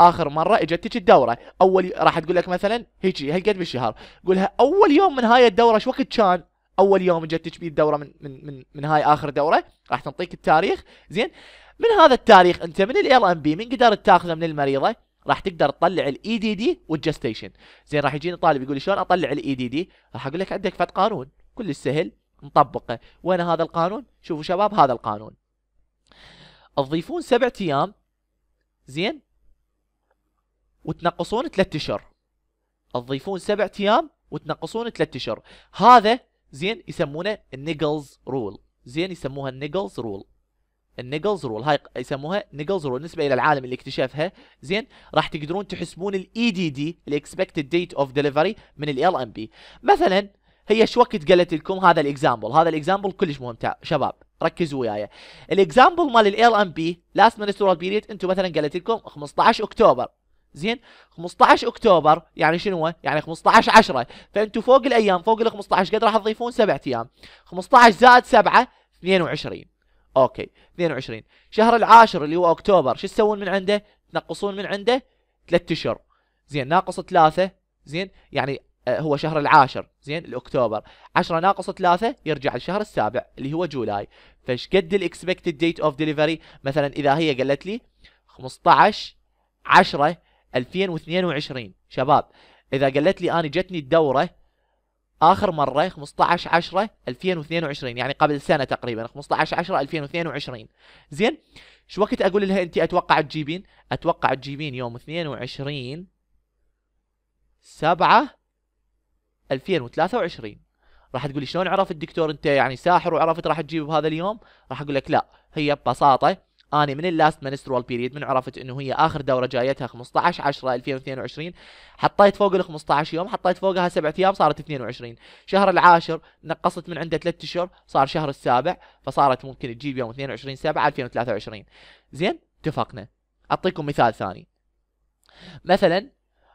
اخر مره اجتك الدوره اول راح تقول لك مثلا هيك هالقد بالشهر قولها اول يوم من هاي الدوره ايش وقت كان اول يوم اجتك بيه الدوره من من من, من هاي اخر دوره راح تنطيك التاريخ زين من هذا التاريخ انت من ال ام بي من قدرت تاخذه من المريضه راح تقدر تطلع الاي دي دي والجستيشن زين راح يجيني طالب يقول لي شلون اطلع الاي دي e دي راح اقول لك عندك فد قانون كل السهل نطبقه وين هذا القانون شوفوا شباب هذا القانون تضيفون سبعة ايام زين وتنقصون ثلاث اشهر تضيفون سبع ايام وتنقصون ثلاث اشهر هذا زين يسمونه النيجلز رول زين يسموها النيجلز رول النيجلز رول هاي يسموها نيجلز رول بالنسبه الى العالم اللي اكتشفها زين راح تقدرون تحسبون الاي دي دي الاكسبكتد ديت اوف ديليفري من ال ام بي مثلا هي شو وقت قالت لكم هذا الاكزامبل هذا الاكزامبل كلش مهم شباب ركزوا وياي الاكزامبل مال ال ام بي لاست مينستر بيريد انتم مثلا قالت لكم 15 اكتوبر زين 15 اكتوبر يعني شنو يعني 15 10 فانتم فوق الايام فوق ال 15 قد راح تضيفون سبع ايام 15 زائد 7 22 اوكي 22 شهر العاشر اللي هو اكتوبر شو تسوون من عنده تنقصون من عنده 3 اشهر زين ناقص 3 زين يعني آه، هو شهر العاشر زين الاكتوبر 10 ناقص 3 يرجع للشهر السابع اللي هو جولاي فايش قد الاكسبكتد ديت اوف ديليفري مثلا اذا هي قالت لي 15 10 2022 شباب اذا قالت لي انا جتني الدوره اخر مره 15 10 2022 يعني قبل سنه تقريبا 15 10 2022 زين شو وقت اقول لها انت اتوقع تجيبين اتوقع تجيبين يوم 22 7 2023 راح تقولي شلون عرف الدكتور انت يعني ساحر وعرفت راح تجيب بهذا اليوم راح اقول لك لا هي ببساطه اني من اللاست منسترول بيريد من عرفت انه هي اخر دوره جايتها 15 10 2022 حطيت فوق ال 15 يوم حطيت فوقها سبع ايام صارت 22 شهر العاشر نقصت من عنده ثلاث اشهر صار شهر السابع فصارت ممكن تجيب يوم 22 7 2023 زين اتفقنا اعطيكم مثال ثاني مثلا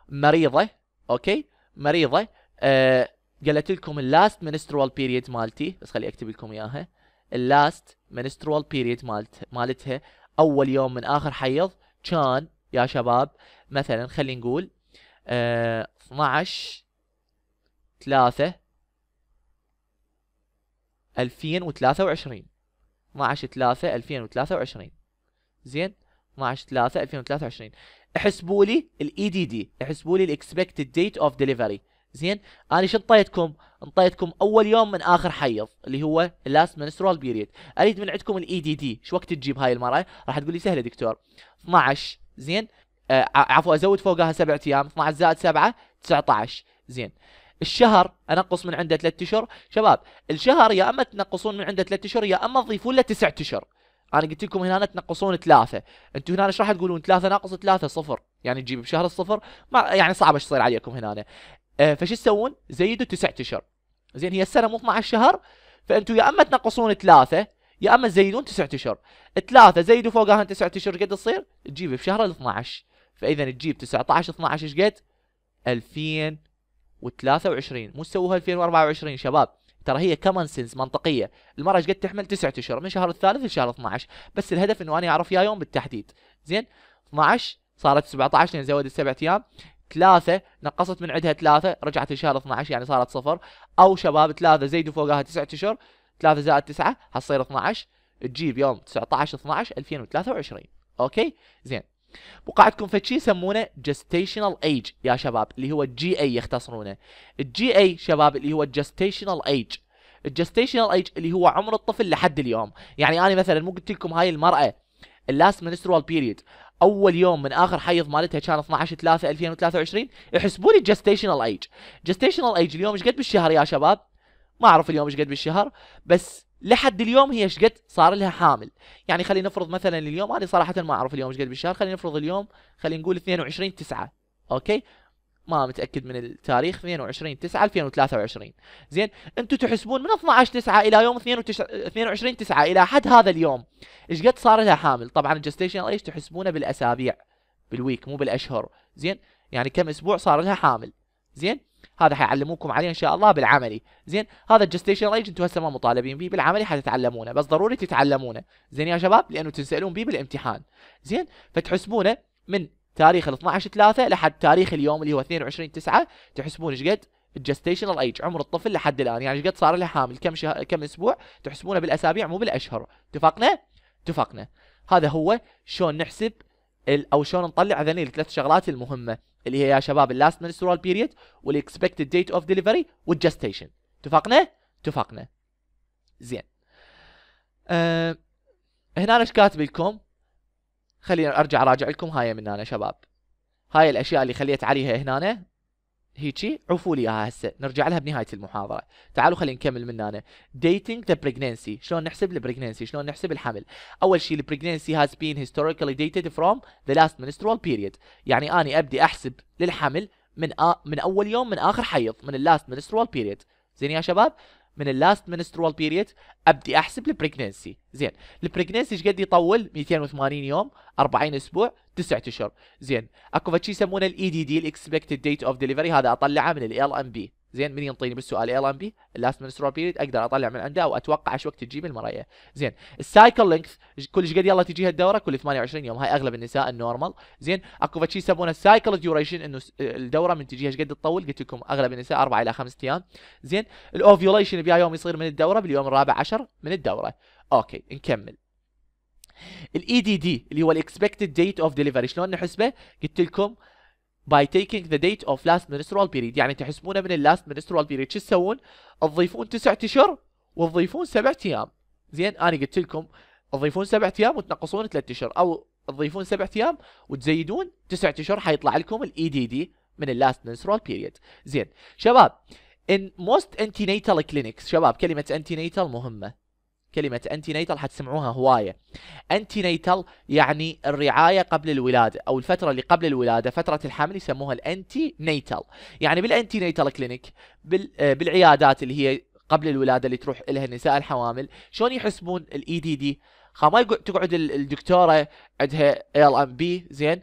مريضه اوكي مريضه أه قالت لكم اللاست منسترول بيريد مالتي بس خلي اكتب لكم اياها اللاست منسترول بيريد مالت مالتها اول يوم من اخر حيض كان يا شباب مثلا خلينا نقول آه 12 3 2023 12 3 2023 زين 12 3 2023 احسبوا لي الاي دي e دي احسبوا لي الاكسبكتد ديت اوف ديليفري زين انا شو انطيتكم انطيتكم اول يوم من اخر حيض اللي هو اللاست منسترال بيريد اريد من عندكم الاي دي e دي شو وقت تجيب هاي المره راح تقول لي سهله دكتور 12 زين آه عفوا ازود فوقها سبع ايام 12 زائد 7 19 زين الشهر انقص من عنده ثلاث اشهر شباب الشهر يا اما تنقصون من عنده ثلاث اشهر يا اما تضيفون له تسع اشهر انا قلت لكم هنا تنقصون ثلاثه انتم هنا ايش راح تقولون ثلاثه ناقص ثلاثه صفر يعني تجيب بشهر الصفر ما يعني صعب ايش يصير عليكم هنا آه فش تسوون؟ زيدوا تسع اشهر زين هي السنه مو 12 شهر فانتم يا اما تنقصون ثلاثه يا اما تزيدون تسع اشهر ثلاثه زيدوا فوقها تسع اشهر قد تصير؟ تجيب بشهر ال 12 فاذا تجيب 19 12 ايش قد؟ 2023 مو تسووها 2024 شباب ترى هي كمان سنس منطقيه المره ايش قد تحمل تسعة اشهر من شهر الثالث لشهر 12 بس الهدف انه انا اعرف يا يوم بالتحديد زين 12 صارت 17 لان زودت سبع ايام ثلاثة نقصت من عندها ثلاثة رجعت لشهر 12 يعني صارت صفر أو شباب ثلاثة زيدوا فوقها تسعة أشهر ثلاثة زائد تسعة حتصير 12 تجيب يوم 19 12 2023 أوكي زين بقعدكم في شيء يسمونه جستيشنال ايج يا شباب اللي هو الجي اي يختصرونه الجي اي شباب اللي هو جستيشنال ايج الجستيشنال ايج اللي هو عمر الطفل لحد اليوم يعني انا مثلا مو قلت لكم هاي المراه اللاست منسترال بيريد اول يوم من اخر حيض مالتها كان 12 3 2023 يحسبوا لي الجستيشنال ايج جستيشنال ايج اليوم ايش قد بالشهر يا شباب ما اعرف اليوم ايش قد بالشهر بس لحد اليوم هي ايش قد صار لها حامل يعني خلينا نفرض مثلا اليوم انا صراحه ما اعرف اليوم ايش قد بالشهر خلينا نفرض اليوم خلينا نقول 22 9 اوكي ما متاكد من التاريخ 22 9 2023 زين انتم تحسبون من 12 9 الى يوم 22 9 الى حد هذا اليوم ايش قد صار لها حامل طبعا الجستيشنال ايش تحسبونه بالاسابيع بالويك مو بالاشهر زين يعني كم اسبوع صار لها حامل زين هذا حيعلموكم عليه ان شاء الله بالعملي زين هذا الجستيشن ايج انتم هسه ما مطالبين به بالعملي حتتعلمونه بس ضروري تتعلمونه زين يا شباب لانه تنسالون به بالامتحان زين فتحسبونه من تاريخ ال 12 3 لحد تاريخ اليوم اللي هو 22 9 تحسبون ايش قد الجستيشنال ايج عمر الطفل لحد الان يعني ايش قد صار له حامل كم شه... كم اسبوع تحسبونه بالاسابيع مو بالاشهر اتفقنا اتفقنا هذا هو شلون نحسب ال... او شلون نطلع هذني الثلاث شغلات المهمه اللي هي يا شباب اللاست منسترال بيريد والاكسبكتد ديت اوف ديليفري والجستيشن اتفقنا اتفقنا زين أه... هنا ايش كاتب لكم خلينا ارجع اراجع لكم هاي من هنا شباب هاي الاشياء اللي خليت عليها هنا هيجي عفوا لي اياها هسه نرجع لها بنهايه المحاضره تعالوا خلينا نكمل من هنا dating the pregnancy شلون نحسب البريجننسي شلون نحسب الحمل اول شيء البريجننسي هاز بين هيستوريكالي ديتد فروم ذا لاست منسترال بيريد يعني اني ابدي احسب للحمل من آ... من اول يوم من اخر حيض من اللاست منسترال بيريد زين يا شباب من اللاست منسترول بيريد ابدي احسب البريجنسي زين البريجنسي ايش قد يطول 280 يوم 40 اسبوع 9 اشهر زين اكو شيء يسمونه الاي دي دي الاكسبكتد ديت اوف ديليفري هذا اطلعه من ال ام بي زين من ينطيني بالسؤال ال ام بي اللاست منسترال بيريد اقدر اطلع من عنده او اتوقع ايش وقت تجيب المرايه زين السايكل لينكس كل قد يلا تجيها الدوره كل 28 يوم هاي اغلب النساء النورمال زين اكو شيء يسمونه السايكل ديوريشن انه الدوره من تجيها ايش قد تطول قلت لكم اغلب النساء 4 الى 5 ايام زين الاوفيوليشن بها يوم يصير من الدوره باليوم الرابع عشر من الدوره اوكي نكمل الاي دي e دي اللي هو الاكسبكتد ديت اوف ديليفري شلون نحسبه قلت لكم by taking the date of last menstrual period يعني تحسبونه من اللاست menstrual period شو تسوون؟ تضيفون تسعة اشهر وتضيفون سبعة ايام زين انا قلت لكم تضيفون سبعة ايام وتنقصون ثلاثة اشهر او تضيفون سبعة ايام وتزيدون تسعة اشهر حيطلع لكم الاي دي e دي من اللاست menstrual period زين شباب in most antenatal clinics شباب كلمة antenatal مهمة كلمة انتي نيتال حتسمعوها هواية انتي نيتال يعني الرعاية قبل الولادة او الفترة اللي قبل الولادة فترة الحمل يسموها الانتي نيتال يعني بالانتي نيتال كلينيك بالعيادات اللي هي قبل الولاده اللي تروح لها النساء الحوامل شلون يحسبون الاي دي e دي خا ما تقعد الدكتوره عندها ال ام بي زين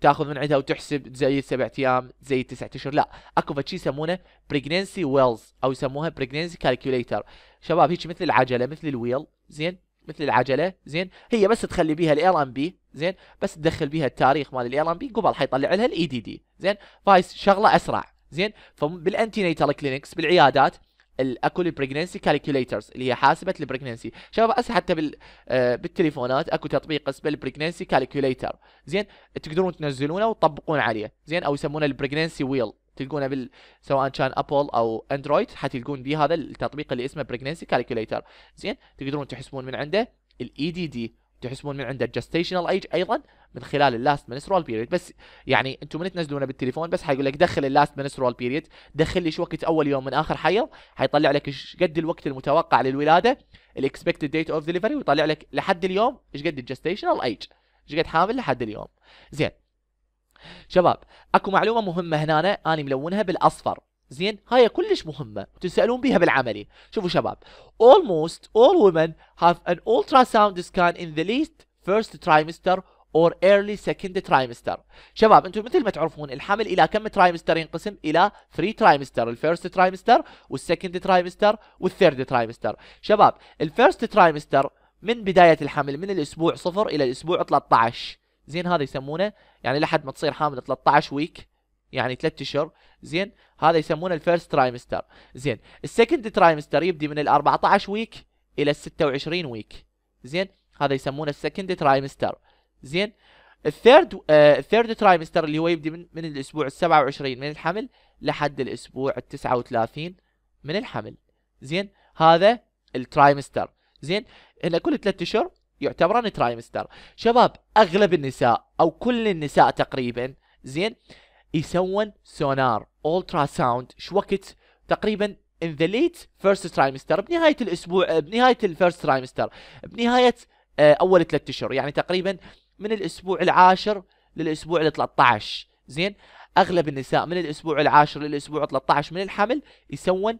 تاخذ من عندها وتحسب زي سبع ايام زي تسعة اشهر لا اكو شيء يسمونه بريجننسي ويلز او يسموها بريجننسي كالكوليتر شباب هيك مثل العجله مثل الويل زين مثل العجله زين هي بس تخلي بيها الار ام بي زين بس تدخل بيها التاريخ مال الار ام بي قبل حيطلع لها الاي دي e دي زين فايس شغله اسرع زين فبالانتينيتال كلينكس بالعيادات الاكو البريجننسي كالكوليترز اللي هي حاسبه البريجننسي شباب هسه حتى بال آه، بالتليفونات اكو تطبيق اسمه البريجننسي كالكوليتر زين تقدرون تنزلونه وتطبقون عليه زين او يسمونه البريجننسي ويل تلقونه بال سواء كان ابل او اندرويد حتلقون بيه هذا التطبيق اللي اسمه بريجننسي كالكوليتر زين تقدرون تحسبون من عنده الاي دي e دي تحسبون من عنده الجستيشنال ايج ايضا من خلال اللاست منسترول بيريد بس يعني انتم من تنزلونه بالتليفون بس حيقول لك دخل اللاست منسترول بيريد دخل لي شو وقت اول يوم من اخر حيض حيطلع لك ايش قد الوقت المتوقع للولاده الاكسبكتد ديت اوف ديليفري ويطلع لك لحد اليوم ايش قد الجستيشنال ايج ايش قد حامل لحد اليوم زين شباب اكو معلومه مهمه هنا انا ملونها بالاصفر زين هاي كلش مهمه تسالون بها بالعملي شوفوا شباب almost all women have an ultrasound scan in the least first trimester or early second trimester شباب انتم مثل ما تعرفون الحمل الى كم ترايمستر ينقسم الى 3 ترايمستر الفيرست ترايمستر والسكند ترايمستر والثيرد ترايمستر شباب الفيرست ترايمستر من بدايه الحمل من الاسبوع صفر الى الاسبوع 13 زين هذا يسمونه يعني لحد ما تصير حامل 13 ويك يعني ثلاث اشهر زين هذا يسمونه الفيرست ترايمستر زين السكند ترايمستر يبدي من ال 14 ويك الى ال 26 ويك زين هذا يسمونه السكند ترايمستر زين الثيرد آه، الثيرد ترايمستر اللي هو يبدي من من الاسبوع ال 27 من الحمل لحد الاسبوع ال 39 من الحمل زين هذا الترايمستر زين هنا كل ثلاث اشهر يعتبران ترايمستر شباب اغلب النساء او كل النساء تقريبا زين يسوون سونار اولترا ساوند شو وقت تقريبا ان ذا ليت فيرست ترايمستر بنهايه الاسبوع آه، بنهايه الفيرست ترايمستر بنهايه آه، اول ثلاث اشهر يعني تقريبا من الاسبوع العاشر للاسبوع ال 13 زين اغلب النساء من الاسبوع العاشر للاسبوع 13 من الحمل يسوون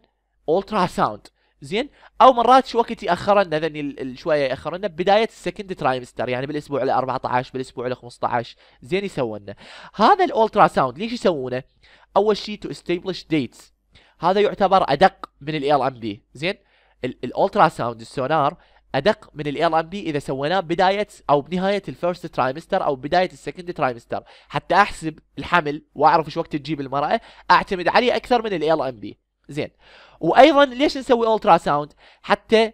اولترا ساوند زين او مرات شو وقت ياخرنا شويه ياخرنا بدايه السكند ترايمستر يعني بالاسبوع ال 14 بالاسبوع ال 15 زين يسوونه هذا الالترا ساوند ليش يسوونه؟ اول شيء تو استبلش ديتس هذا يعتبر ادق من ال ام بي زين الالترا ساوند السونار ادق من ال ام بي اذا سويناه بدايه او بنهايه الفيرست ترايمستر او بدايه السكند ترايمستر حتى احسب الحمل واعرف ايش وقت تجيب المراه اعتمد عليه اكثر من ال ام بي زين وايضا ليش نسوي الترا ساوند حتى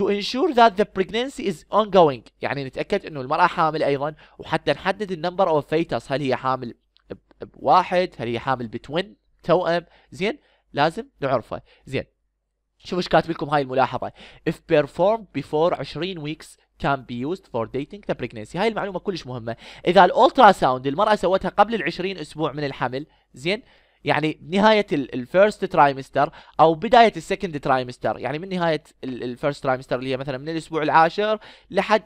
to ensure that the pregnancy is ongoing يعني نتاكد انه المراه حامل ايضا وحتى نحدد النمبر اوف فيتس هل هي حامل بواحد هل هي حامل بتوين توأم زين لازم نعرفه زين شوفوا ايش كاتب لكم هاي الملاحظه if performed before 20 weeks can be used for dating the pregnancy هاي المعلومه كلش مهمه اذا الالترا ساوند المراه سوتها قبل ال 20 اسبوع من الحمل زين يعني نهايه الفيرست ترايمستر او بدايه السكند ترايمستر يعني من نهايه الفيرست ترايمستر اللي هي مثلا من الاسبوع العاشر لحد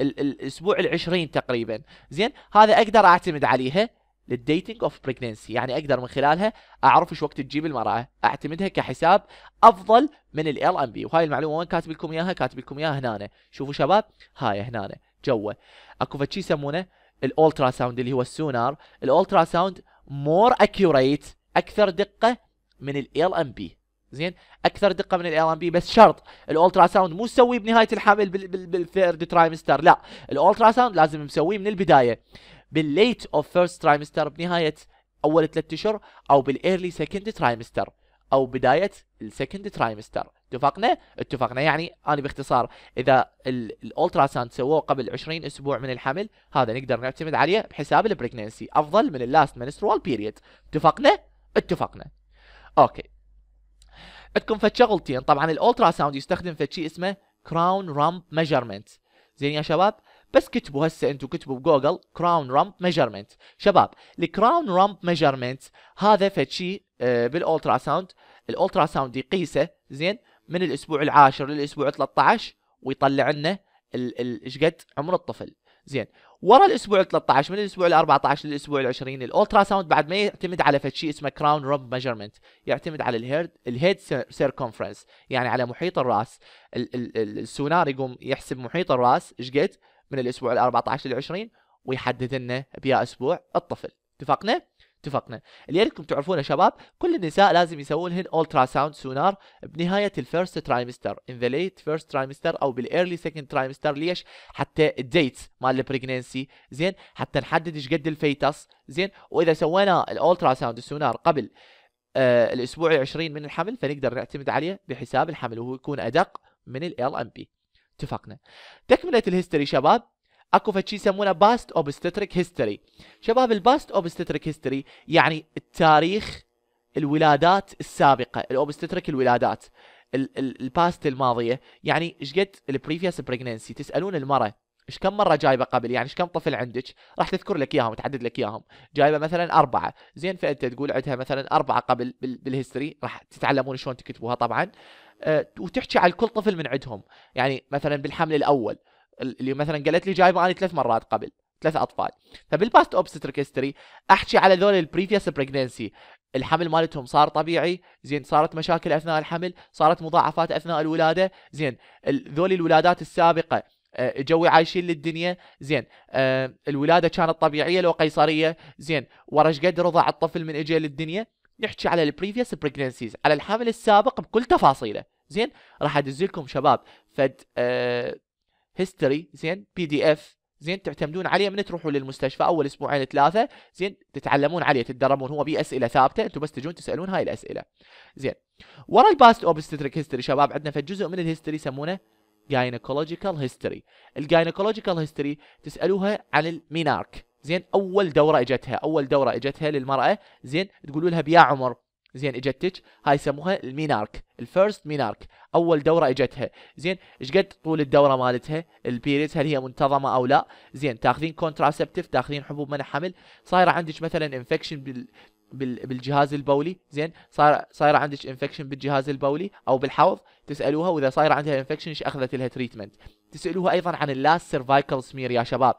الاسبوع العشرين تقريبا زين هذا اقدر اعتمد عليها للديتنج اوف بريجنسي يعني اقدر من خلالها اعرف ايش وقت تجيب المراه اعتمدها كحساب افضل من ال ام بي وهاي المعلومه وين كاتب لكم اياها كاتب لكم اياها هنا شوفوا شباب هاي هنا جوا اكو فشي يسمونه الالترا ساوند اللي هو السونار الالترا ساوند مور اكيوريت اكثر دقه من ال ام بي زين اكثر دقه من ال ام بي بس شرط الالترا ساوند مو تسويه بنهايه الحمل بالثيرد ترايمستر لا الالترا ساوند لازم مسويه من البدايه بالليت اوف فيرست ترايمستر بنهايه اول ثلاث اشهر او بالايرلي سكند ترايمستر او بدايه السكند ترايمستر اتفقنا اتفقنا يعني انا باختصار اذا الالترا ساوند سووه قبل 20 اسبوع من الحمل هذا نقدر نعتمد عليه بحساب البريجننسي افضل من اللاست منسترال بيريد اتفقنا اتفقنا اوكي عندكم فد شغلتين طبعا الالترا ساوند يستخدم فد شيء اسمه كراون رامب ميجرمنت زين يا شباب بس كتبوا هسه انتم كتبوا بجوجل كراون رامب ميجرمنت شباب الكراون رامب ميجرمنت هذا فد شيء آه، بالالترا ساوند الالترا ساوند يقيسه زين من الاسبوع العاشر للاسبوع 13 ويطلع لنا ايش قد عمر الطفل زين ورا الاسبوع ال 13 من الاسبوع ال 14 للاسبوع ال 20 الالترا ساوند بعد ما يعتمد على فد شيء اسمه كراون روب ميجرمنت يعتمد على الهيد الهيد سيركونفرنس يعني على محيط الراس ال ال ال السونار يقوم يحسب محيط الراس ايش قد من الاسبوع ال 14 لل 20 ويحدد لنا بيا اسبوع الطفل اتفقنا؟ اتفقنا اللي يريدكم تعرفونه شباب كل النساء لازم يسوون لهن الترا ساوند سونار بنهايه الفيرست ترايمستر ان ذا ليت فيرست ترايمستر او بالايرلي سكند ترايمستر ليش حتى الديتس مال البريجننسي زين حتى نحدد ايش قد الفيتس زين واذا سوينا الالترا ساوند سونار قبل آه الاسبوع العشرين من الحمل فنقدر نعتمد عليه بحساب الحمل وهو يكون ادق من ال ام بي اتفقنا تكمله الهيستوري شباب اكو فشي يسمونه باست اوبستريك هيستوري شباب الباست اوبستريك هيستوري يعني التاريخ الولادات السابقه الاوبستريك الولادات الباست الماضيه يعني ايش قد البريفيس بريجننسي تسالون المراه ايش كم مره جايبه قبل يعني ايش كم طفل عندك راح تذكر لك اياهم تحدد لك اياهم جايبه مثلا اربعه زين فانت تقول عندها مثلا اربعه قبل بالهيستوري راح تتعلمون شلون تكتبوها طبعا أه وتحكي على كل طفل من عندهم يعني مثلا بالحمل الاول اللي مثلا قالت لي جايبه اني ثلاث مرات قبل ثلاث اطفال فبالباست اوبستريك هيستوري احكي على ذول البريفيس بريجننسي الحمل مالتهم صار طبيعي زين صارت مشاكل اثناء الحمل صارت مضاعفات اثناء الولاده زين ذول الولادات السابقه آه، جوي عايشين للدنيا زين أه الولاده كانت طبيعيه لو قيصريه زين ورا قد رضع الطفل من اجى للدنيا نحكي على البريفيس بريجننسيز على الحمل السابق بكل تفاصيله زين راح ادز لكم شباب فد أه هيستوري زين بي دي اف زين تعتمدون عليه من تروحوا للمستشفى اول اسبوعين ثلاثه زين تتعلمون عليه تتدربون هو بي اسئله ثابته انتم بس تجون تسالون هاي الاسئله زين ورا الباست اوبستريك هيستوري شباب عندنا في جزء من الهيستوري يسمونه جاينيكولوجيكال هيستوري الجاينيكولوجيكال هيستوري تسالوها عن المينارك زين اول دوره اجتها اول دوره اجتها للمراه زين تقولوا لها بيا عمر زين اجتك هاي يسموها المينارك الفيرست مينارك اول دوره اجتها زين ايش قد طول الدوره مالتها البيريدز هل هي منتظمه او لا زين تاخذين كونتراسبتيف تاخذين حبوب منع حمل صايره عندك مثلا انفكشن بال بالجهاز البولي زين صار صايره عندك انفكشن بالجهاز البولي او بالحوض تسالوها واذا صايره عندها انفكشن ايش اخذت لها تريتمنت تسالوها ايضا عن اللاست سيرفايكل سمير يا شباب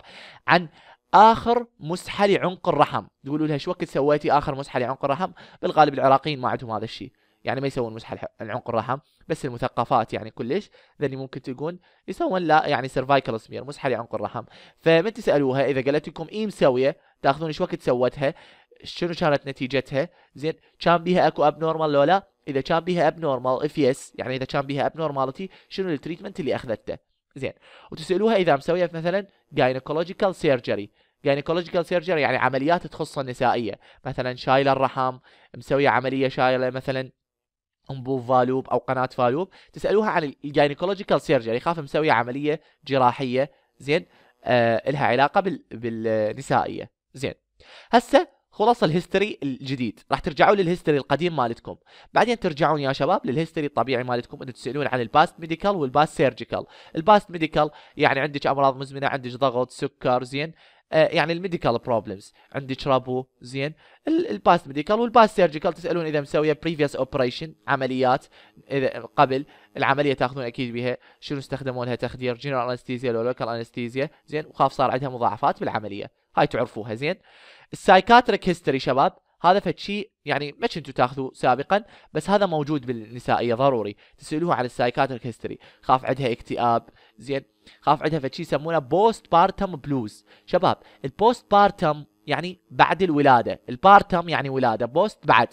عن اخر مسحه لعنق الرحم تقولوا لها شو وقت سويتي اخر مسحه لعنق الرحم بالغالب العراقيين ما عندهم هذا الشيء يعني ما يسوون مسحه لعنق الرحم بس المثقفات يعني كلش ذني ممكن تقول يسوون لا يعني سيرفايكال سمير مسحه لعنق الرحم فمن تسالوها اذا قالت لكم اي مسويه تاخذون ايش وقت سوتها شنو كانت نتيجتها زين كان بيها اكو اب نورمال لولا لا اذا كان بيها اب نورمال اف يس يعني اذا كان بيها اب نورمالتي شنو التريتمنت اللي اخذته زين وتسالوها اذا مسويه مثلا جاينكولوجيكال سيرجري جاينيكولوجيكال سيرجري يعني عمليات تخص النسائيه مثلا شايله الرحم مسويه عمليه شايله مثلا انبوب فالوب او قناه فالوب تسالوها عن الجاينيكولوجيكال سيرجري خاف مسويه عمليه جراحيه زين آه لها علاقه بال... بالنسائيه زين هسه خلاص الهيستوري الجديد راح ترجعوا للهيستوري القديم مالتكم بعدين ترجعون يا شباب للهيستوري الطبيعي مالتكم انتم تسالون عن الباست ميديكال والباست سيرجيكال الباست ميديكال يعني عندك امراض مزمنه عندك ضغط سكر زين آه، يعني الميديكال بروبلمز عندي ترابو زين الباست ميديكال والباست سيرجيكال تسالون اذا مسويه بريفيوس اوبريشن عمليات اذا قبل العمليه تاخذون اكيد بها شنو استخدموا لها تخدير جنرال انستيزيا لو لوكال انستيزيا زين وخاف صار عندها مضاعفات بالعمليه هاي تعرفوها زين السايكاتريك هيستوري شباب هذا شيء يعني ما كنتوا تاخذوه سابقا بس هذا موجود بالنسائيه ضروري تسالوها عن السايكاتريك هيستوري خاف عندها اكتئاب زين خاف عندها شيء يسمونه بوست بارتم بلوز شباب البوست بارتم يعني بعد الولاده البارتم يعني ولاده بوست بعد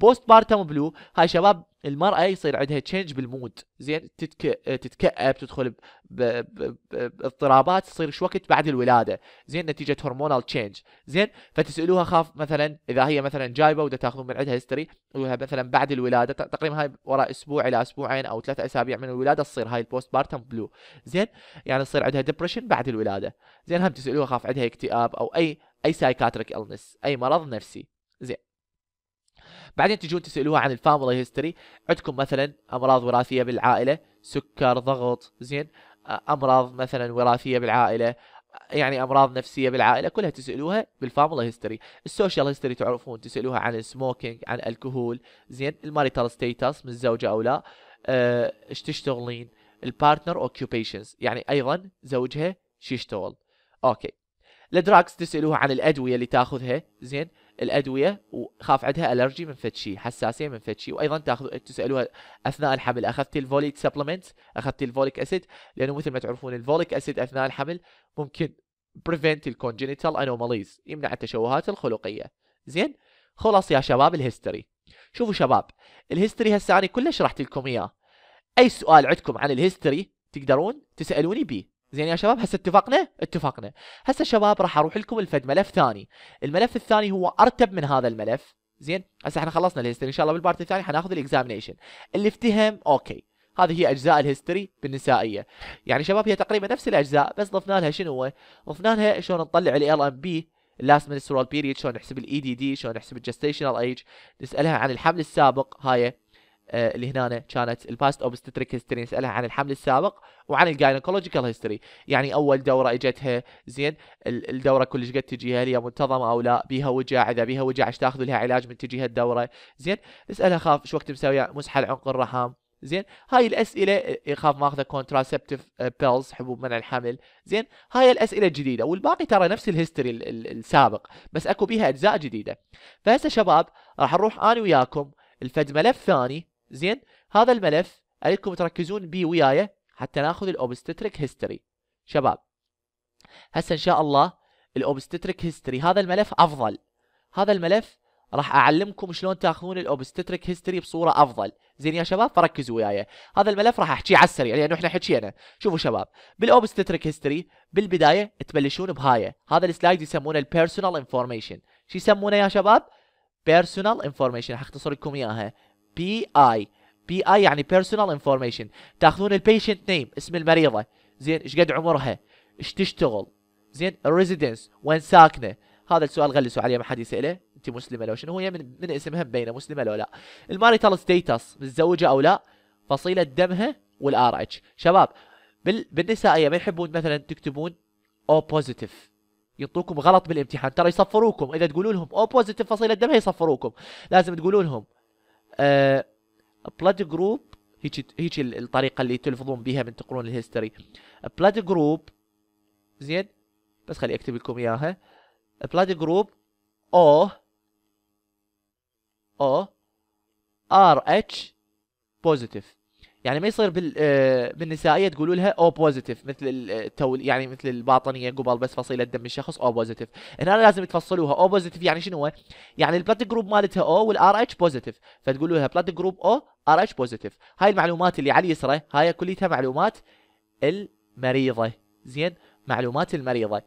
بوست بارتم بلو هاي شباب المراه يصير عندها تشينج بالمود زين تتك... تتكأب تدخل باضطرابات ب... ب... تصير وقت بعد الولاده زين نتيجه هرمونال تشينج زين فتسالوها خاف مثلا اذا هي مثلا جايبه ودا تاخذون من عندها هيستوري تقولها مثلا بعد الولاده تقريبا هاي وراء اسبوع الى اسبوعين او ثلاث اسابيع من الولاده تصير هاي البوست بارتم بلو زين يعني تصير عندها ديبرشن بعد الولاده زين هم تسالوها خاف عندها اكتئاب او اي اي سايكاتريك النس اي مرض نفسي زين بعدين تجون تسالوها عن الفاميلي هيستوري عندكم مثلا امراض وراثيه بالعائله سكر ضغط زين امراض مثلا وراثيه بالعائله يعني امراض نفسيه بالعائله كلها تسالوها بالفاميلي هيستوري السوشيال هيستوري تعرفون تسالوها عن السموكينج عن الكحول زين الماريتال ستيتس متزوجه او لا ايش تشتغلين البارتنر اوكيوبيشنز يعني ايضا زوجها شو يشتغل اوكي الدراكس تسالوها عن الادويه اللي تاخذها زين الادويه وخاف عندها الرجي من فد شيء حساسيه من فد شيء وايضا تاخذ تسالوها اثناء الحمل اخذت الفوليك سبلمنت اخذت الفوليك اسيد لانه مثل ما تعرفون الفوليك اسيد اثناء الحمل ممكن بريفنت الكونجنتال انوماليز يمنع التشوهات الخلقيه زين خلاص يا شباب الهيستوري شوفوا شباب الهيستوري هسه انا كلش شرحت لكم اياه اي سؤال عندكم عن الهيستوري تقدرون تسالوني بيه زين يا شباب هسه اتفقنا اتفقنا هسه شباب راح اروح لكم الفد ملف ثاني الملف الثاني هو ارتب من هذا الملف زين هسه احنا خلصنا الهيستوري ان شاء الله بالبارت الثاني حناخذ الاكزامينيشن اللي افتهم اوكي هذه هي اجزاء الهيستوري بالنسائيه يعني شباب هي تقريبا نفس الاجزاء بس ضفنا لها شنو هو ضفنا لها شلون نطلع ال ام بي اللاست منسترال بيريد شلون نحسب الاي دي e دي شلون نحسب الجستيشنال ايج نسالها عن الحمل السابق هاي آه، اللي هنا كانت الباست اوبستريك هيستري نسالها عن الحمل السابق وعن الجاينكولوجيكال هيستري يعني اول دوره اجتها زين الدوره كلش قد تجيها هل هي منتظمه او لا بيها وجع اذا بيها وجع ايش تاخذ لها علاج من تجيها الدوره زين نسالها خاف شو وقت مسويه مسح العنق الرحم زين هاي الاسئله يخاف إيه، ماخذه كونتراسبتيف آه، بيلز حبوب منع الحمل زين هاي الاسئله الجديده والباقي ترى نفس الهيستوري السابق بس اكو بيها اجزاء جديده فهسه شباب راح نروح انا وياكم الفد ملف ثاني زين هذا الملف اريدكم تركزون بي وياي حتى ناخذ الاوبستريك هيستوري شباب هسه ان شاء الله الاوبستريك هيستوري هذا الملف افضل هذا الملف راح اعلمكم شلون تاخذون الاوبستريك هيستوري بصوره افضل زين يا شباب فركزوا وياي هذا الملف راح احكيه على السريع لانه احنا حكينا شوفوا شباب بالاوبستريك هيستوري بالبدايه تبلشون بهاي هذا السلايد يسمونه البيرسونال انفورميشن شو يسمونه يا شباب بيرسونال انفورميشن حختصر لكم اياها بي اي بي اي يعني بيرسونال انفورميشن تاخذون البيشنت نيم اسم المريضه زين ايش قد عمرها ايش تشتغل زين الريزيدنس وين ساكنه هذا السؤال غلسوا عليه ما حد يساله انت مسلمه لو شنو هي من, من اسمها مبينه مسلمه لو لا الماريتال ستيتس متزوجه او لا فصيله دمها والار اتش شباب بال... بالنسائيه ما يحبون مثلا تكتبون او بوزيتيف ينطوكم غلط بالامتحان ترى يصفروكم اذا تقولوا لهم او بوزيتيف فصيله دمها يصفروكم لازم تقولوا لهم بلاد آه، جروب هيك هيك الطريقه اللي تلفظون بها من تقرون الهيستوري بلاد جروب زين بس خلي اكتب لكم اياها بلاد جروب او او ار اتش بوزيتيف يعني ما يصير بال آه، بالنسائيه تقولوا لها او بوزيتيف مثل آه، التول يعني مثل الباطنيه قبل بس فصيله دم الشخص او بوزيتيف هنا لازم تفصلوها او بوزيتيف يعني شنو يعني البلاد جروب مالتها او والار اتش بوزيتيف فتقولوا لها بلاد جروب او ار اتش بوزيتيف هاي المعلومات اللي على اليسرى هاي كليتها معلومات المريضه زين معلومات المريضه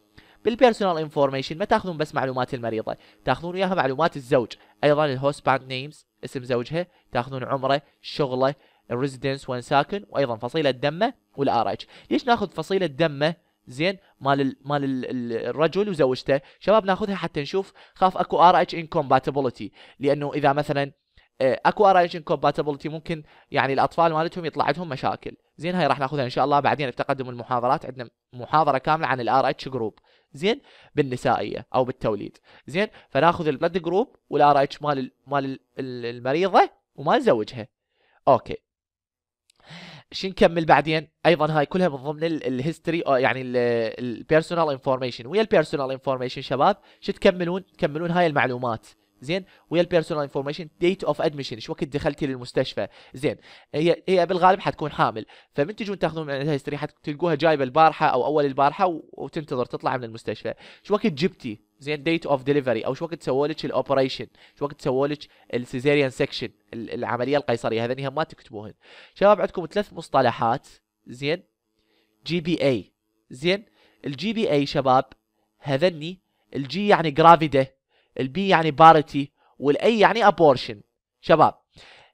بالبيرسونال انفورميشن ما تاخذون بس معلومات المريضه تاخذون وياها معلومات الزوج ايضا الهوست باند نيمز اسم زوجها تاخذون عمره شغله الريزيدنس وين ساكن وايضا فصيله دمه والار اتش ليش ناخذ فصيله دمه زين مال الـ مال الـ الرجل وزوجته شباب ناخذها حتى نشوف خاف اكو ار اتش انكومباتيبلتي لانه اذا مثلا آه، اكو ار اتش انكومباتيبلتي ممكن يعني الاطفال مالتهم يطلع عندهم مشاكل زين هاي راح ناخذها ان شاء الله بعدين بتقدم المحاضرات عندنا محاضره كامله عن الار اتش جروب زين بالنسائيه او بالتوليد زين فناخذ البلد جروب والار اتش مال مال المريضه ومال زوجها اوكي شو نكمل بعدين ايضا هاي كلها من ضمن الهيستوري آه، يعني البيرسونال انفورميشن ويا البيرسونال انفورميشن شباب شو تكملون تكملون هاي المعلومات زين ويا البيرسونال انفورميشن ديت اوف ادمشن ايش وقت دخلتي للمستشفى زين هي هي بالغالب حتكون حامل فمن تجون تاخذون من عندها هيستوري حتلقوها جايبه البارحه او اول البارحه وتنتظر تطلع من المستشفى شو وقت جبتي زين ديت اوف ديليفري او شو وقت سووا لك الاوبريشن شو وقت سووا لك السيزيريان سكشن العمليه القيصريه هذني ما تكتبوهن شباب عندكم ثلاث مصطلحات زين جي بي اي زين الجي بي اي شباب هذني الجي يعني جرافيده البي يعني باريتي والاي يعني ابورشن شباب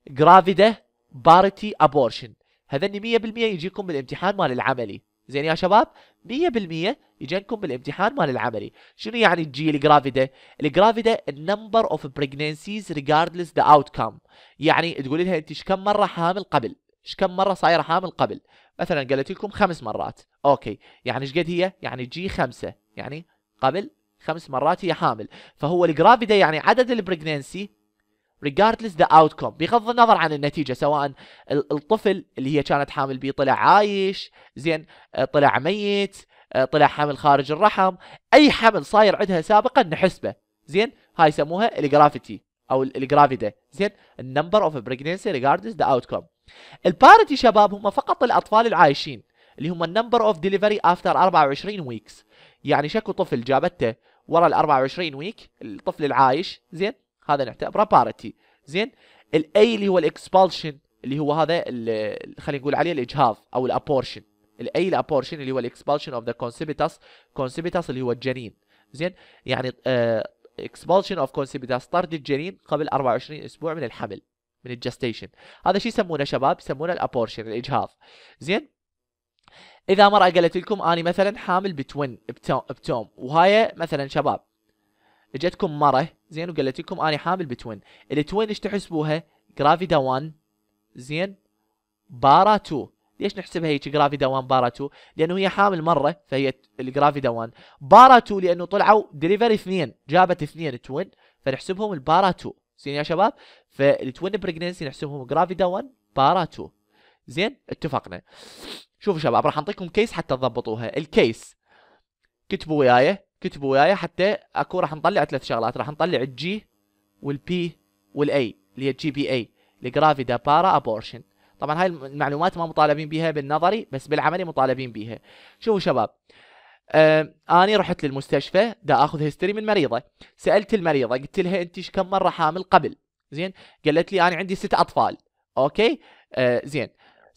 جرافيدا باريتي ابورشن هذني 100% يجيكم بالامتحان مال العملي زين يا شباب 100% يجيكم بالامتحان مال العملي شنو يعني تجي الجرافيدا الجرافيدا النمبر اوف بريجننسيز ريجاردلس ذا اوتكم يعني تقول لها انت ايش كم مره حامل قبل ايش كم مره صايره حامل قبل مثلا قالت لكم خمس مرات اوكي يعني ايش قد هي يعني جي خمسه يعني قبل خمس مرات هي حامل فهو الجرافيدا يعني عدد البريجنسي regardless the outcome بغض النظر عن النتيجه سواء الطفل اللي هي كانت حامل بيه طلع عايش زين آه، طلع ميت آه، طلع حمل خارج الرحم اي حمل صاير عندها سابقا نحسبه زين هاي يسموها الجرافيتي او الجرافيدا زين النمبر اوف بريجنسي ريجاردلس ذا اوت كوم البارتي شباب هم فقط الاطفال العايشين اللي هم النمبر اوف ديليفري افتر 24 ويكس يعني شكو طفل جابته ورا ال 24 ويك الطفل العايش زين هذا نعتبره بارتي زين الاي اللي هو الاكسبالشن اللي هو هذا خلينا نقول عليه الاجهاض او الابورشن الاي الابورشن اللي هو الاكسبالشن اوف ذا كونسيبيتاس كونسيبيتاس اللي هو الجنين زين يعني اكسبالشن اوف كونسيبيتاس طرد الجنين قبل 24 اسبوع من الحمل من الجستيشن هذا شو يسمونه شباب يسمونه الابورشن الاجهاض زين اذا مرأة قالت لكم اني مثلا حامل بتوين بتوم وهاي مثلا شباب اجتكم مرة زين وقالت لكم اني حامل بتوين التوين ايش تحسبوها جرافيدا 1 زين بارا 2 ليش نحسبها هيك جرافيدا 1 بارا 2 لانه هي حامل مره فهي الجرافيدا 1 بارا 2 لانه طلعوا دليفري اثنين جابت اثنين توين فنحسبهم البارا 2 زين يا شباب فالتوين بريجننسي نحسبهم جرافيدا 1 بارا 2 زين اتفقنا شوفوا شباب راح اعطيكم كيس حتى تضبطوها الكيس كتبوا وياي كتبوا وياي حتى اكو راح نطلع ثلاث شغلات راح نطلع الجي والبي والاي اللي هي الجي بي اي دا بارا ابورشن طبعا هاي المعلومات ما مطالبين بها بالنظري بس بالعملي مطالبين بها شوفوا شباب آه اني رحت للمستشفى دا اخذ هيستوري من مريضه سالت المريضه قلت لها انت كم مره حامل قبل زين قالت لي انا عندي ست اطفال اوكي آه زين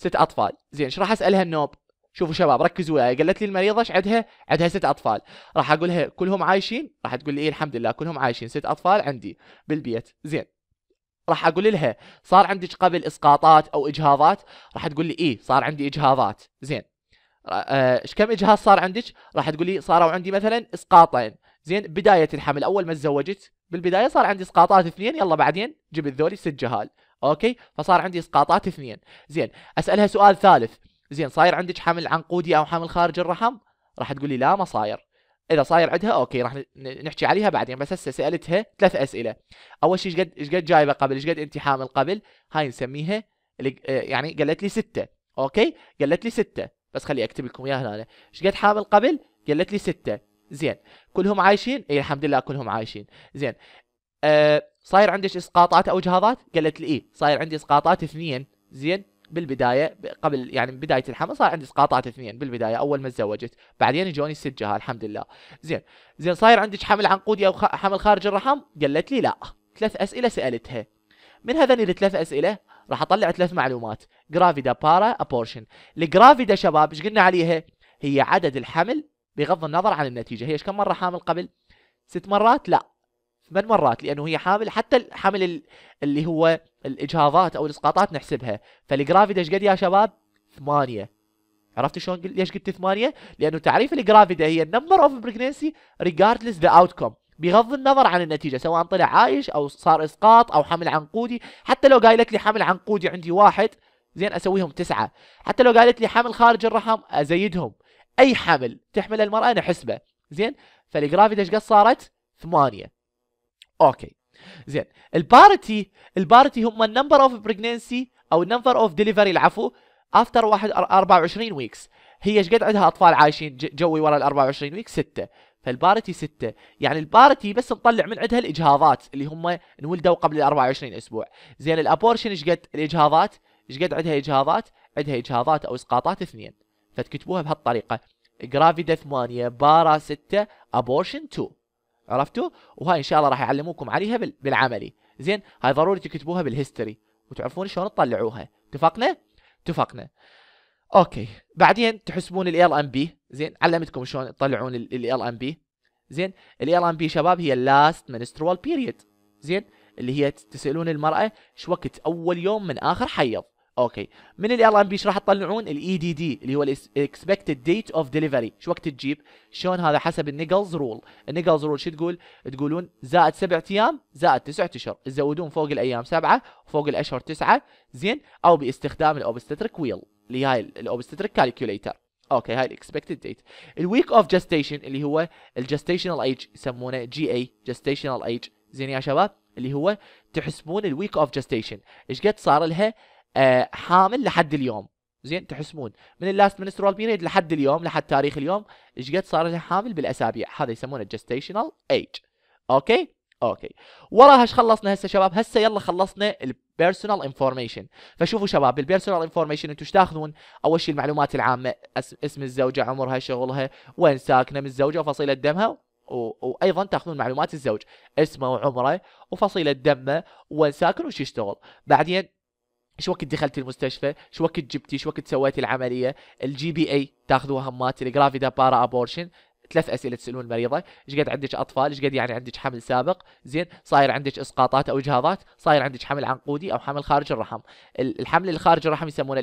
ست اطفال زين ايش راح اسالها النوب شوفوا شباب ركزوا وياي قالت لي المريضه ايش عندها عندها ست اطفال راح اقول لها كلهم عايشين راح تقول لي إيه الحمد لله كلهم عايشين ست اطفال عندي بالبيت زين راح اقول لها صار عندك قبل اسقاطات او اجهاضات راح تقول لي ايه صار عندي اجهاضات زين آه، ايش كم اجهاض صار عندك راح تقول لي صاروا عندي مثلا اسقاطين زين بدايه الحمل اول ما تزوجت بالبدايه صار عندي اسقاطات اثنين يلا بعدين جبت ذولي ست جهال اوكي فصار عندي اسقاطات اثنين زين اسالها سؤال ثالث زين صاير عندك حمل عنقودي او حمل خارج الرحم راح تقول لي لا ما صاير اذا صاير عندها اوكي راح نحكي عليها بعدين بس هسه سالتها ثلاث اسئله اول شيء ايش قد ايش قد جايبه قبل ايش قد انت حامل قبل هاي نسميها آه، يعني قالت لي سته اوكي قالت لي سته بس خلي اكتب لكم اياها هنا ايش قد حامل قبل قالت لي سته زين كلهم عايشين اي الحمد لله كلهم عايشين زين أه صاير عندك اسقاطات او جهاضات؟ قالت لي اي صاير عندي اسقاطات اثنين زين بالبدايه قبل يعني بدايه الحمل صار عندي اسقاطات اثنين بالبدايه اول ما تزوجت بعدين اجوني ست جهه الحمد لله زين زين صاير عندك حمل عنقودي او حمل خارج الرحم قالت لي لا ثلاث اسئله سالتها من هذين الثلاث اسئله راح اطلع ثلاث معلومات جرافيدا بارا ابورشن الجرافيدا شباب ايش قلنا عليها هي عدد الحمل بغض النظر عن النتيجه هي ايش كم مره حامل قبل ست مرات لا ثمان مرات لانه هي حامل حتى الحمل اللي هو الاجهاضات او الاسقاطات نحسبها فالجرافيد ايش قد يا شباب؟ ثمانية عرفتوا شلون ليش قلت ثمانية؟ لانه تعريف الجرافيدا هي النمبر اوف بريجنسي ريجاردلس ذا كوم بغض النظر عن النتيجه سواء طلع عايش او صار اسقاط او حمل عنقودي حتى لو قايلت لي حمل عنقودي عندي واحد زين اسويهم تسعه حتى لو قالت لي حمل خارج الرحم ازيدهم اي حمل تحمل المراه نحسبه زين فالجرافيد ايش قد صارت؟ ثمانيه اوكي زين البارتي البارتي هم النمبر اوف بريجننسي او النمبر اوف ديليفري العفو افتر واحد 24 ويكس هي ايش قد عندها اطفال عايشين جوي ورا ال 24 ويك سته فالبارتي سته يعني البارتي بس نطلع من عندها الاجهاضات اللي هم انولدوا قبل ال 24 اسبوع زين الابورشن ايش قد الاجهاضات ايش قد عندها اجهاضات عندها اجهاضات او اسقاطات اثنين فتكتبوها بهالطريقه جرافيدا 8 بارا 6 ابورشن 2 عرفتوا وهاي ان شاء الله راح يعلموكم عليها بالعملي زين هاي ضروري تكتبوها بالهيستوري وتعرفون شلون تطلعوها اتفقنا اتفقنا اوكي بعدين تحسبون ال ام بي زين علمتكم شلون تطلعون ال ام بي زين ال ام بي شباب هي اللاست منسترول بيريد زين اللي هي تسالون المراه شو وقت اول يوم من اخر حيض اوكي من الار ام بي ايش راح تطلعون الاي دي e دي اللي هو الاكسبكتد ديت اوف ديليفري شو وقت تجيب شلون هذا حسب النيجلز رول النيجلز رول شو تقول تقولون زائد سبعة ايام زائد تسعة اشهر تزودون فوق الايام سبعه وفوق الاشهر تسعه زين او باستخدام الاوبستريك ويل اللي هاي الاوبستريك كالكوليتر اوكي هاي الاكسبكتد ديت الويك اوف جستيشن اللي هو الجستيشنال ايج يسمونه جي اي جستيشنال ايج زين يا شباب اللي هو تحسبون الويك اوف جستيشن ايش قد صار لها آه، حامل لحد اليوم زين تحسبون من اللاست منسترال بيريد لحد اليوم لحد تاريخ اليوم ايش قد صار لها حامل بالاسابيع هذا يسمونه جستيشنال ايج اوكي اوكي وراها ايش خلصنا هسه شباب هسه يلا خلصنا البيرسونال انفورميشن فشوفوا شباب البيرسونال انفورميشن انتم ايش تاخذون اول شيء المعلومات العامه اسم الزوجه عمرها شغلها وين ساكنه من الزوجه وفصيله دمها و... وايضا تاخذون معلومات الزوج اسمه وعمره وفصيله دمه وين ساكن وش يشتغل بعدين شو وقت دخلتي المستشفى شو وقت جبتي شو وقت سويتي العمليه الجي بي اي تاخذوها همات الجرافيدا بارا ابورشن ثلاث اسئله تسالون المريضه ايش قد عندك اطفال ايش قد يعني عندك حمل سابق زين صاير عندك اسقاطات او اجهاضات صاير عندك حمل عنقودي او حمل خارج الرحم الحمل الخارج الرحم يسمونه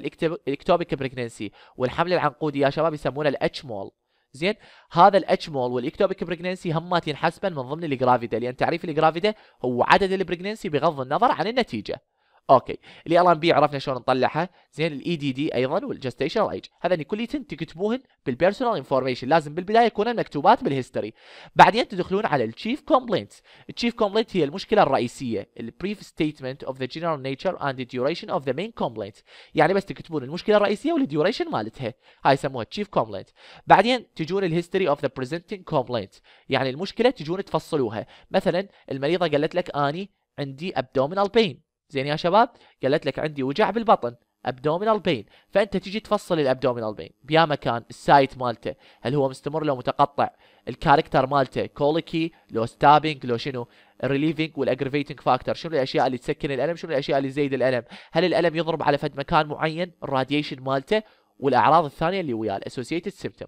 الاكتوبيك بريجننسي والحمل العنقودي يا شباب يسمونه الاتش مول زين هذا الاتش مول والاكتوبيك بريجننسي همات ينحسبن من ضمن الجرافيدا لان تعريف الجرافيدا هو عدد البريجننسي بغض النظر عن النتيجه اوكي الاي ال ام بي عرفنا شلون نطلعها زين الاي دي e دي ايضا والجستيشنال ايج هذني كليتهم تكتبوهن بالبيرسونال انفورميشن لازم بالبدايه يكونن مكتوبات بالهيستوري بعدين تدخلون على التشيف كومبلينت التشيف كومبلينت هي المشكله الرئيسيه البريف ستيتمنت اوف ذا جنرال نيتشر اند ديوريشن اوف ذا مين كومبلينت يعني بس تكتبون المشكله الرئيسيه والديوريشن مالتها هاي يسموها التشيف كومبلينت بعدين تجون الهيستوري اوف ذا بريزنتنج كومبلينت يعني المشكله تجون تفصلوها مثلا المريضه قالت لك اني عندي ابدومينال بين زين يا شباب قالت لك عندي وجع بالبطن ابدومينال بين فانت تجي تفصل الابدومينال بين بيا مكان السايت مالته هل هو مستمر لو متقطع الكاركتر مالته كوليكي لو ستابينج لو شنو الريليفينج والاجريفيتنج فاكتور شنو الاشياء اللي تسكن الالم شنو الاشياء اللي تزيد الالم هل الالم يضرب على فد مكان معين الراديشن مالته والاعراض الثانيه اللي وياه الاسوسييتد سيمتوم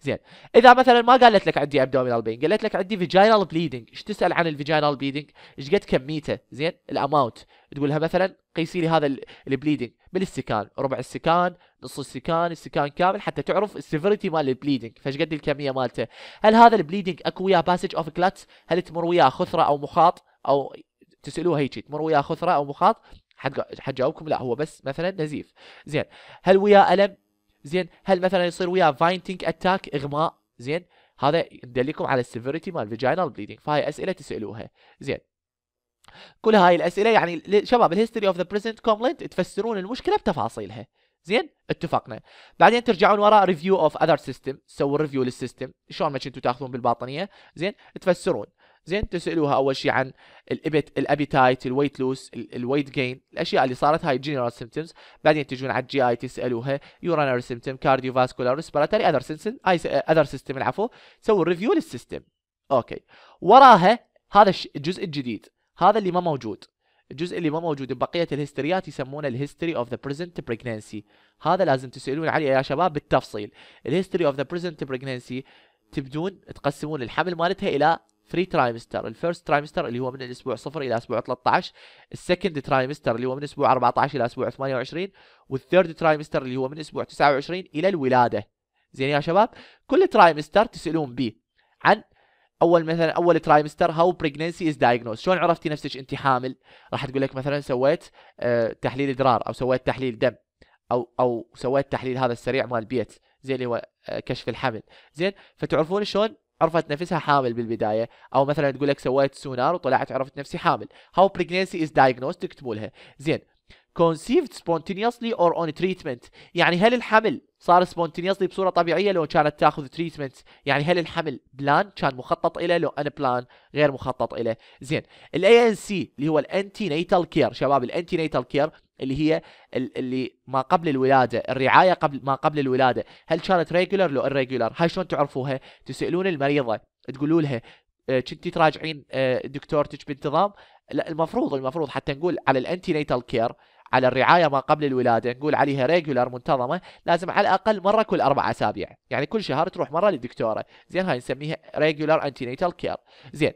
زين اذا مثلا ما قالت لك عندي ابدومينال بين قالت لك عندي فيجينال بليدنج ايش تسال عن الفيجينال بليدنج ايش قد كميته زين الاماونت تقول لها مثلا قيسي لي هذا البليدنج بالاستكان ربع السكان نص السكان السكان كامل حتى تعرف السيفيريتي مال البليدنج فايش قد الكميه مالته هل هذا البليدنج اكو وياه باسج اوف كلاتس هل تمر وياه خثره او مخاط او تسالوها هيك تمر وياه خثره او مخاط حتجاوبكم لا هو بس مثلا نزيف زين هل وياه الم زين هل مثلا يصير وياه فاينتنج اتاك اغماء زين هذا يدلكم على السيفيريتي مال فيجينال بليدنج فهاي اسئله تسالوها زين كل هاي الاسئله يعني شباب الهيستوري اوف ذا بريزنت كومبلنت تفسرون المشكله بتفاصيلها زين اتفقنا بعدين ترجعون وراء ريفيو اوف اذر سيستم تسووا ريفيو للسيستم شلون ما كنتوا تاخذون بالباطنيه زين تفسرون زين تسالوها اول شيء عن الابت الابيتايت الويت لوس الويت جين الاشياء اللي صارت هاي جنرال سيمتومز بعدين تجون على الجي اي تسالوها يورانر سيمتوم كارديو فاسكولار ريسبيراتوري اذر سيستم اذر سيستم العفو تسوي ريفيو للسيستم اوكي وراها هذا الجزء الجديد هذا اللي ما موجود الجزء اللي ما موجود ببقيه الهستريات يسمونه الهستري اوف ذا بريزنت بريجنسي هذا لازم تسالون عليه يا شباب بالتفصيل الهستري اوف ذا بريزنت بريجنسي تبدون تقسمون الحمل مالتها الى فري ترايمستر الفيرست ترايمستر اللي هو من الاسبوع 0 الى اسبوع 13 السكند ترايمستر اللي هو من اسبوع 14 الى اسبوع 28 والثيرد ترايمستر اللي هو من اسبوع 29 الى الولاده زين يا شباب كل ترايمستر تسالون بي عن اول مثلا اول ترايمستر هاو بريجننسي از دايجنوز شلون عرفتي نفسك انت حامل راح تقول لك مثلا سويت آه، تحليل ادرار او سويت تحليل دم او او سويت تحليل هذا السريع مال بيت زين اللي هو آه، كشف الحمل زين فتعرفون شلون عرفت نفسها حامل بالبدايه او مثلا تقول لك سويت سونار وطلعت عرفت نفسي حامل how pregnancy is diagnosed تكتبوا لها زين conceived spontaneously or on treatment يعني هل الحمل صار spontaneously بصورة طبيعية لو كانت تاخذ treatment يعني هل الحمل بلان كان مخطط إليه لو أنا بلان غير مخطط إليه زين الـ ANC اللي هو الـ antenatal care شباب الـ antenatal care اللي هي اللي ما قبل الولاده الرعايه قبل ما قبل الولاده هل كانت ريجولر لو الريجولر هاي شلون تعرفوها تسالون المريضه تقولوا لها آه، كنتي تراجعين آه، دكتورتك بانتظام لا المفروض المفروض حتى نقول على الانتي نيتال كير على الرعايه ما قبل الولاده نقول عليها ريجولار منتظمه لازم على الاقل مره كل اربع اسابيع يعني كل شهر تروح مره للدكتوره زين هاي نسميها ريجولار انتي نيتال كير زين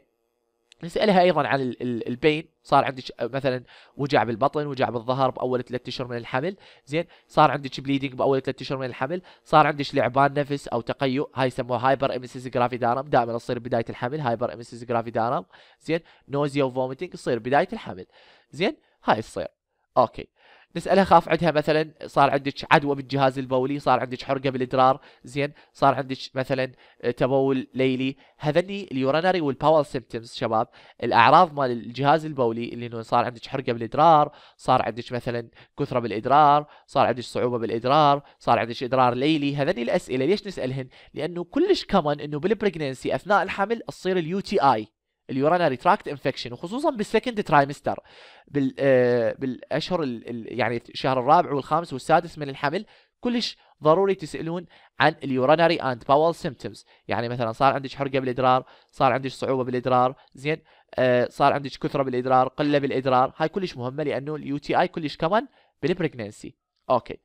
نسالها ايضا عن البين صار عندك مثلا وجع بالبطن وجع بالظهر باول ثلاثة اشهر من الحمل زين صار عندك بليدنج باول ثلاثة اشهر من الحمل صار عندك لعبان نفس او تقيؤ هاي يسموها هايبر امسيس جرافيدارم دائما تصير بدايه الحمل هايبر امسيس جرافيدارم زين نوزيا وفوميتنج تصير بدايه الحمل زين هاي تصير اوكي نسالها خاف عندها مثلا صار عندك عدوى بالجهاز البولي صار عندك حرقه بالادرار زين صار عندك مثلا تبول ليلي هذني اليورناري والباول سيمتمز شباب الاعراض مال الجهاز البولي اللي انه صار عندك حرقه بالادرار صار عندك مثلا كثره بالادرار صار عندك صعوبه بالادرار صار عندك ادرار ليلي هذني الاسئله ليش نسالهن لانه كلش كمان انه بالبريجننسي اثناء الحمل تصير اليو تي اي اليورانري تراكت انفكشن وخصوصا بالسكند ترايمستر بال آه، بالاشهر الـ يعني الشهر الرابع والخامس والسادس من الحمل كلش ضروري تسالون عن اليورانري اند باول سيمتومز يعني مثلا صار عندك حرقه بالادرار صار عندك صعوبه بالادرار زين آه، صار عندك كثره بالادرار قله بالادرار هاي كلش مهمه لانه اليو تي اي كلش كمان بالبريجننسي اوكي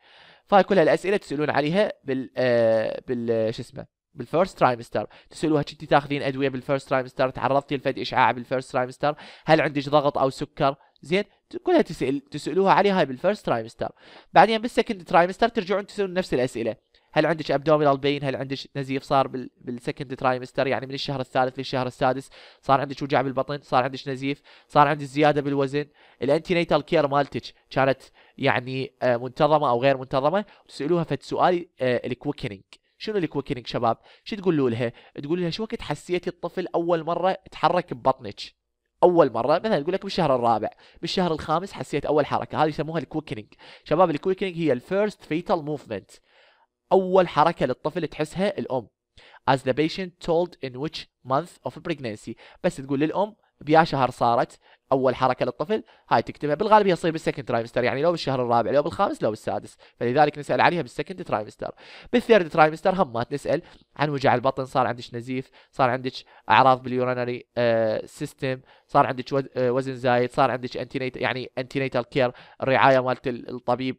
فهاي كلها الاسئله تسالون عليها بال آه، بال شو اسمه بالفيرست ترايمستر تسالوها كنتي تاخذين ادويه بالفيرست ترايمستر تعرضتي لفد اشعاع بالفيرست ترايمستر هل عندك ضغط او سكر زين كلها تسال تسالوها عليها بالفيرست ترايمستر بعدين بالسكند ترايمستر ترجعون تسالون نفس الاسئله هل عندك ابدومينال بين هل عندك نزيف صار بالسكند ترايمستر يعني من الشهر الثالث للشهر السادس صار عندك وجع بالبطن صار عندك نزيف صار عندك زياده بالوزن الانتينيتال كير مالتك كانت يعني آه، منتظمه او غير منتظمه تسالوها فد سؤال آه، الكويكنينج شنو الكويكنج شباب شو تقولوا لها تقول لها شو وقت حسيتي الطفل اول مره تحرك ببطنك اول مره مثلا تقول لك بالشهر الرابع بالشهر الخامس حسيت اول حركه هذه يسموها الكويكنج شباب الكويكنج هي الفيرست فيتال موفمنت اول حركه للطفل تحسها الام as the patient told in which month of pregnancy بس تقول للام بيا شهر صارت اول حركه للطفل هاي تكتبها بالغالب هي تصير بالسكند ترايمستر يعني لو بالشهر الرابع لو بالخامس لو بالسادس فلذلك نسال عليها بالسكند ترايمستر بالثيرد ترايمستر هم ما نسال عن وجع البطن صار عندك نزيف صار عندك اعراض باليورناري آه، سيستم صار عندك آه، وزن زايد صار عندك انتينيت يعني انتينيتال كير الرعايه مالت الطبيب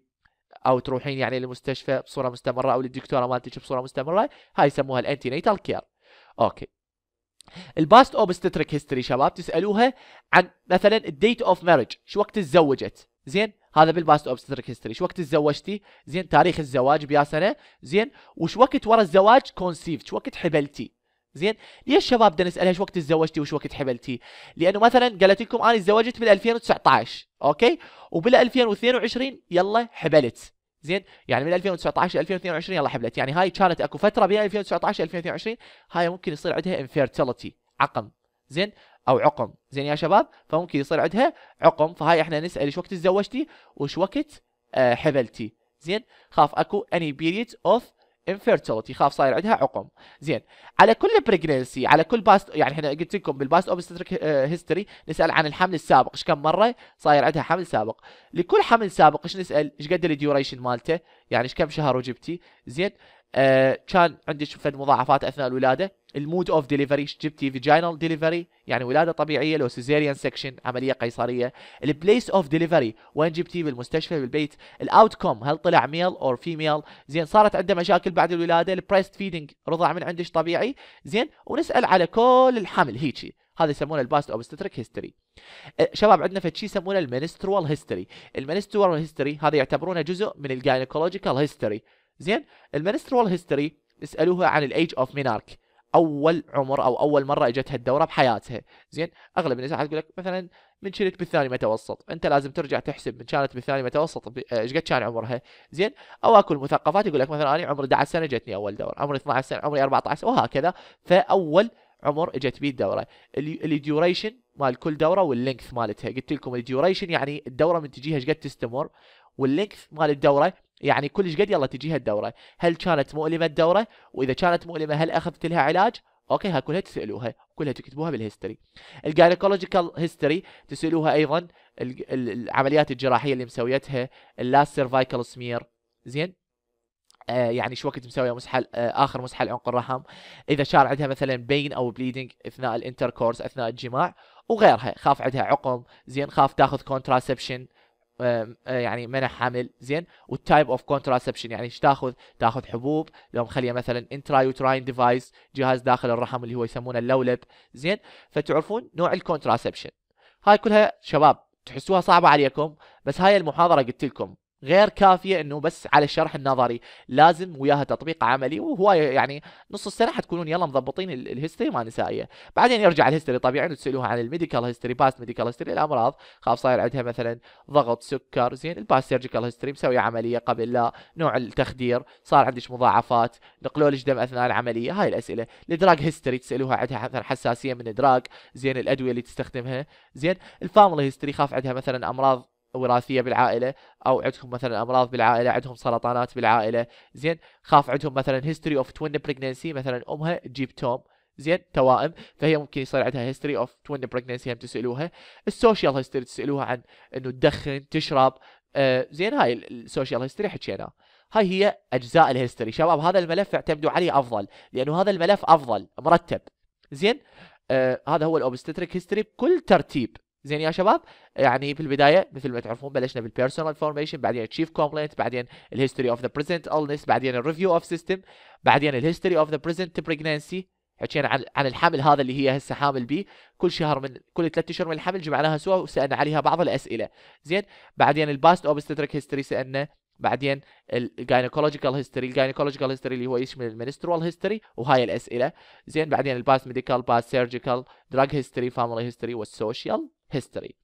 او تروحين يعني للمستشفى بصوره مستمره او للدكتوره مالتك بصوره مستمره هاي يسموها الانتينيتال كير اوكي الباست اوبستريك هيستوري شباب تسالوها عن مثلا الديت اوف ماريج شو وقت تزوجت زين هذا بالباست اوبستريك هيستوري شو وقت تزوجتي زين تاريخ الزواج بيا سنه زين وش وقت ورا الزواج كونسيفت شو وقت حبلتي زين ليش شباب بدنا نسالها شو وقت تزوجتي وش وقت حبلتي لانه مثلا قالت لكم انا تزوجت بال 2019 اوكي وبال 2022 يلا حبلت زين يعني من 2019 ل 2022 يلا حبلت يعني هاي كانت اكو فتره بين 2019 ل 2022 هاي ممكن يصير عندها انفيرتيلتي عقم زين او عقم زين يا شباب فممكن يصير عندها عقم فهاي احنا نسال ايش وقت تزوجتي وش وقت آه، حبلتي زين خاف اكو اني بيريد اوف infertility خاف صاير عندها عقم زين على كل pregnancy على كل باست يعني احنا قلت لكم بالباست اوبستريك هيستوري نسال عن الحمل السابق ايش كم مره صاير عندها حمل سابق لكل حمل سابق ايش نسال ايش قد الديوريشن مالته يعني ايش كم شهر وجبتي زين آه كان عندي فد مضاعفات اثناء الولاده المود اوف ديليفري جبتي فيجينال ديليفري يعني ولاده طبيعيه لو سيزيريان سكشن عمليه قيصريه البليس اوف ديليفري وين جبتيه بالمستشفى بالبيت الاوت كوم هل طلع ميل اور فيميل زين صارت عنده مشاكل بعد الولاده البريست فيدنج رضع من عندك طبيعي زين ونسال على كل الحمل هيجي هذا يسمونه الباست اوبستريك هيستوري شباب عندنا فشي يسمونه المنسترول هيستوري المنسترول هيستوري هذا يعتبرونه جزء من الجاينيكولوجيكال هيستوري زين المنسترول هيستوري اسالوها عن الايج اوف مينارك اول عمر او اول مره اجتها الدوره بحياتها زين اغلب الناس تقول لك مثلا من شلت بالثاني متوسط انت لازم ترجع تحسب من كانت بالثاني متوسط آه، ايش قد كان عمرها زين او اكو المثقفات يقول لك مثلا انا عمري 11 سنه جتني اول دوره عمري 12 سنه عمري 14 وهكذا فاول عمر اجت بيه الدوره الديوريشن مال كل دوره واللينكث مالتها قلت لكم الديوريشن يعني الدوره من تجيها ايش قد تستمر واللينكث مال الدوره يعني كلش قد يلا تجيها الدوره هل كانت مؤلمه الدوره واذا كانت مؤلمه هل اخذت لها علاج اوكي ها كلها تسالوها كلها تكتبوها بالهيستوري الجاينيكولوجيكال هيستوري تسالوها ايضا العمليات الجراحيه اللي مسويتها اللاست سيرفايكال سمير زين آه، يعني شو وقت مسويه مسحل آه، اخر مسحل عنق الرحم اذا شار عندها مثلا بين او بليدنج اثناء الانتركورس اثناء الجماع وغيرها خاف عندها عقم زين خاف تاخذ كونتراسبشن آه، يعني منع حامل زين والتايب اوف كونتراسبشن يعني ايش تاخذ؟ تاخذ حبوب لو مخليه مثلا انترايوتراين ديفايس جهاز داخل الرحم اللي هو يسمونه اللولب زين فتعرفون نوع الكونتراسبشن هاي كلها شباب تحسوها صعبه عليكم بس هاي المحاضره قلت لكم غير كافيه انه بس على الشرح النظري لازم وياها تطبيق عملي وهوايه يعني نص السنه حتكونون يلا مضبطين الهيستوري مال نسائيه بعدين يرجع الهيستوري طبيعي وتسالوها عن الميديكال هيستوري باست ميديكال هيستوري الامراض خاف صاير عندها مثلا ضغط سكر زين الباست سيرجيكال هيستوري مسوي عمليه قبل لا نوع التخدير صار عندك مضاعفات نقلوا دم اثناء العمليه هاي الاسئله الدراج هيستوري تسالوها عندها مثلا حساسيه من الدراج زين الادويه اللي تستخدمها زين الفاميلي هيستوري خاف عندها مثلا امراض وراثيه بالعائله او عندهم مثلا امراض بالعائله عندهم سرطانات بالعائله زين خاف عندهم مثلا هيستوري اوف توين بريجننسي مثلا امها تجيب توم زين توائم فهي ممكن يصير عندها هيستوري اوف توين بريجننسي هم تسالوها السوشيال هيستوري تسالوها عن انه تدخن تشرب آه زين هاي السوشيال هيستوري حكيناه هاي هي اجزاء الهيستوري شباب هذا الملف اعتمدوا عليه افضل لانه هذا الملف افضل مرتب زين آه هذا هو الاوبستريك هيستوري بكل ترتيب زين يا شباب يعني بالبدايه مثل ما تعرفون بلشنا بالبيرسونال فورميشن بعدين تشيف كومبلينت بعدين الهيستوري اوف ذا بريزنت النس بعدين الريفيو اوف سيستم بعدين الهيستوري اوف ذا بريزنت بريجننسي حكينا عن عن الحمل هذا اللي هي هسه حامل بيه كل شهر من كل ثلاث اشهر من الحمل جمعناها سوا وسالنا عليها بعض الاسئله زين بعدين الباست اوبستريك هيستوري سالنا بعدين الجاينيكولوجيكال هيستوري الجاينيكولوجيكال هيستوري اللي هو يشمل المنسترال هيستوري وهاي الاسئله زين بعدين الباست ميديكال باست سيرجيكال دراج هيستوري فاميلي هيستوري والسوشيال هيستوري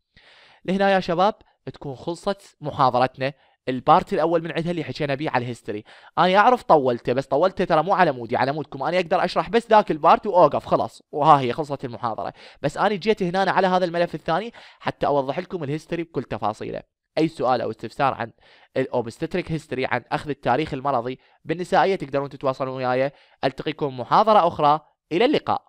لهنا يا شباب تكون خلصت محاضرتنا البارت الاول من عندها اللي حكينا بيه على الهيستوري انا اعرف طولته بس طولته ترى مو على مودي على مودكم انا اقدر اشرح بس ذاك البارت واوقف خلاص وها هي خلصت المحاضره بس انا جيت هنا على هذا الملف الثاني حتى اوضح لكم الهيستوري بكل تفاصيله اي سؤال او استفسار عن الاوبستريك هيستوري عن اخذ التاريخ المرضي بالنسائيه تقدرون تتواصلون وياي التقيكم محاضره اخرى الى اللقاء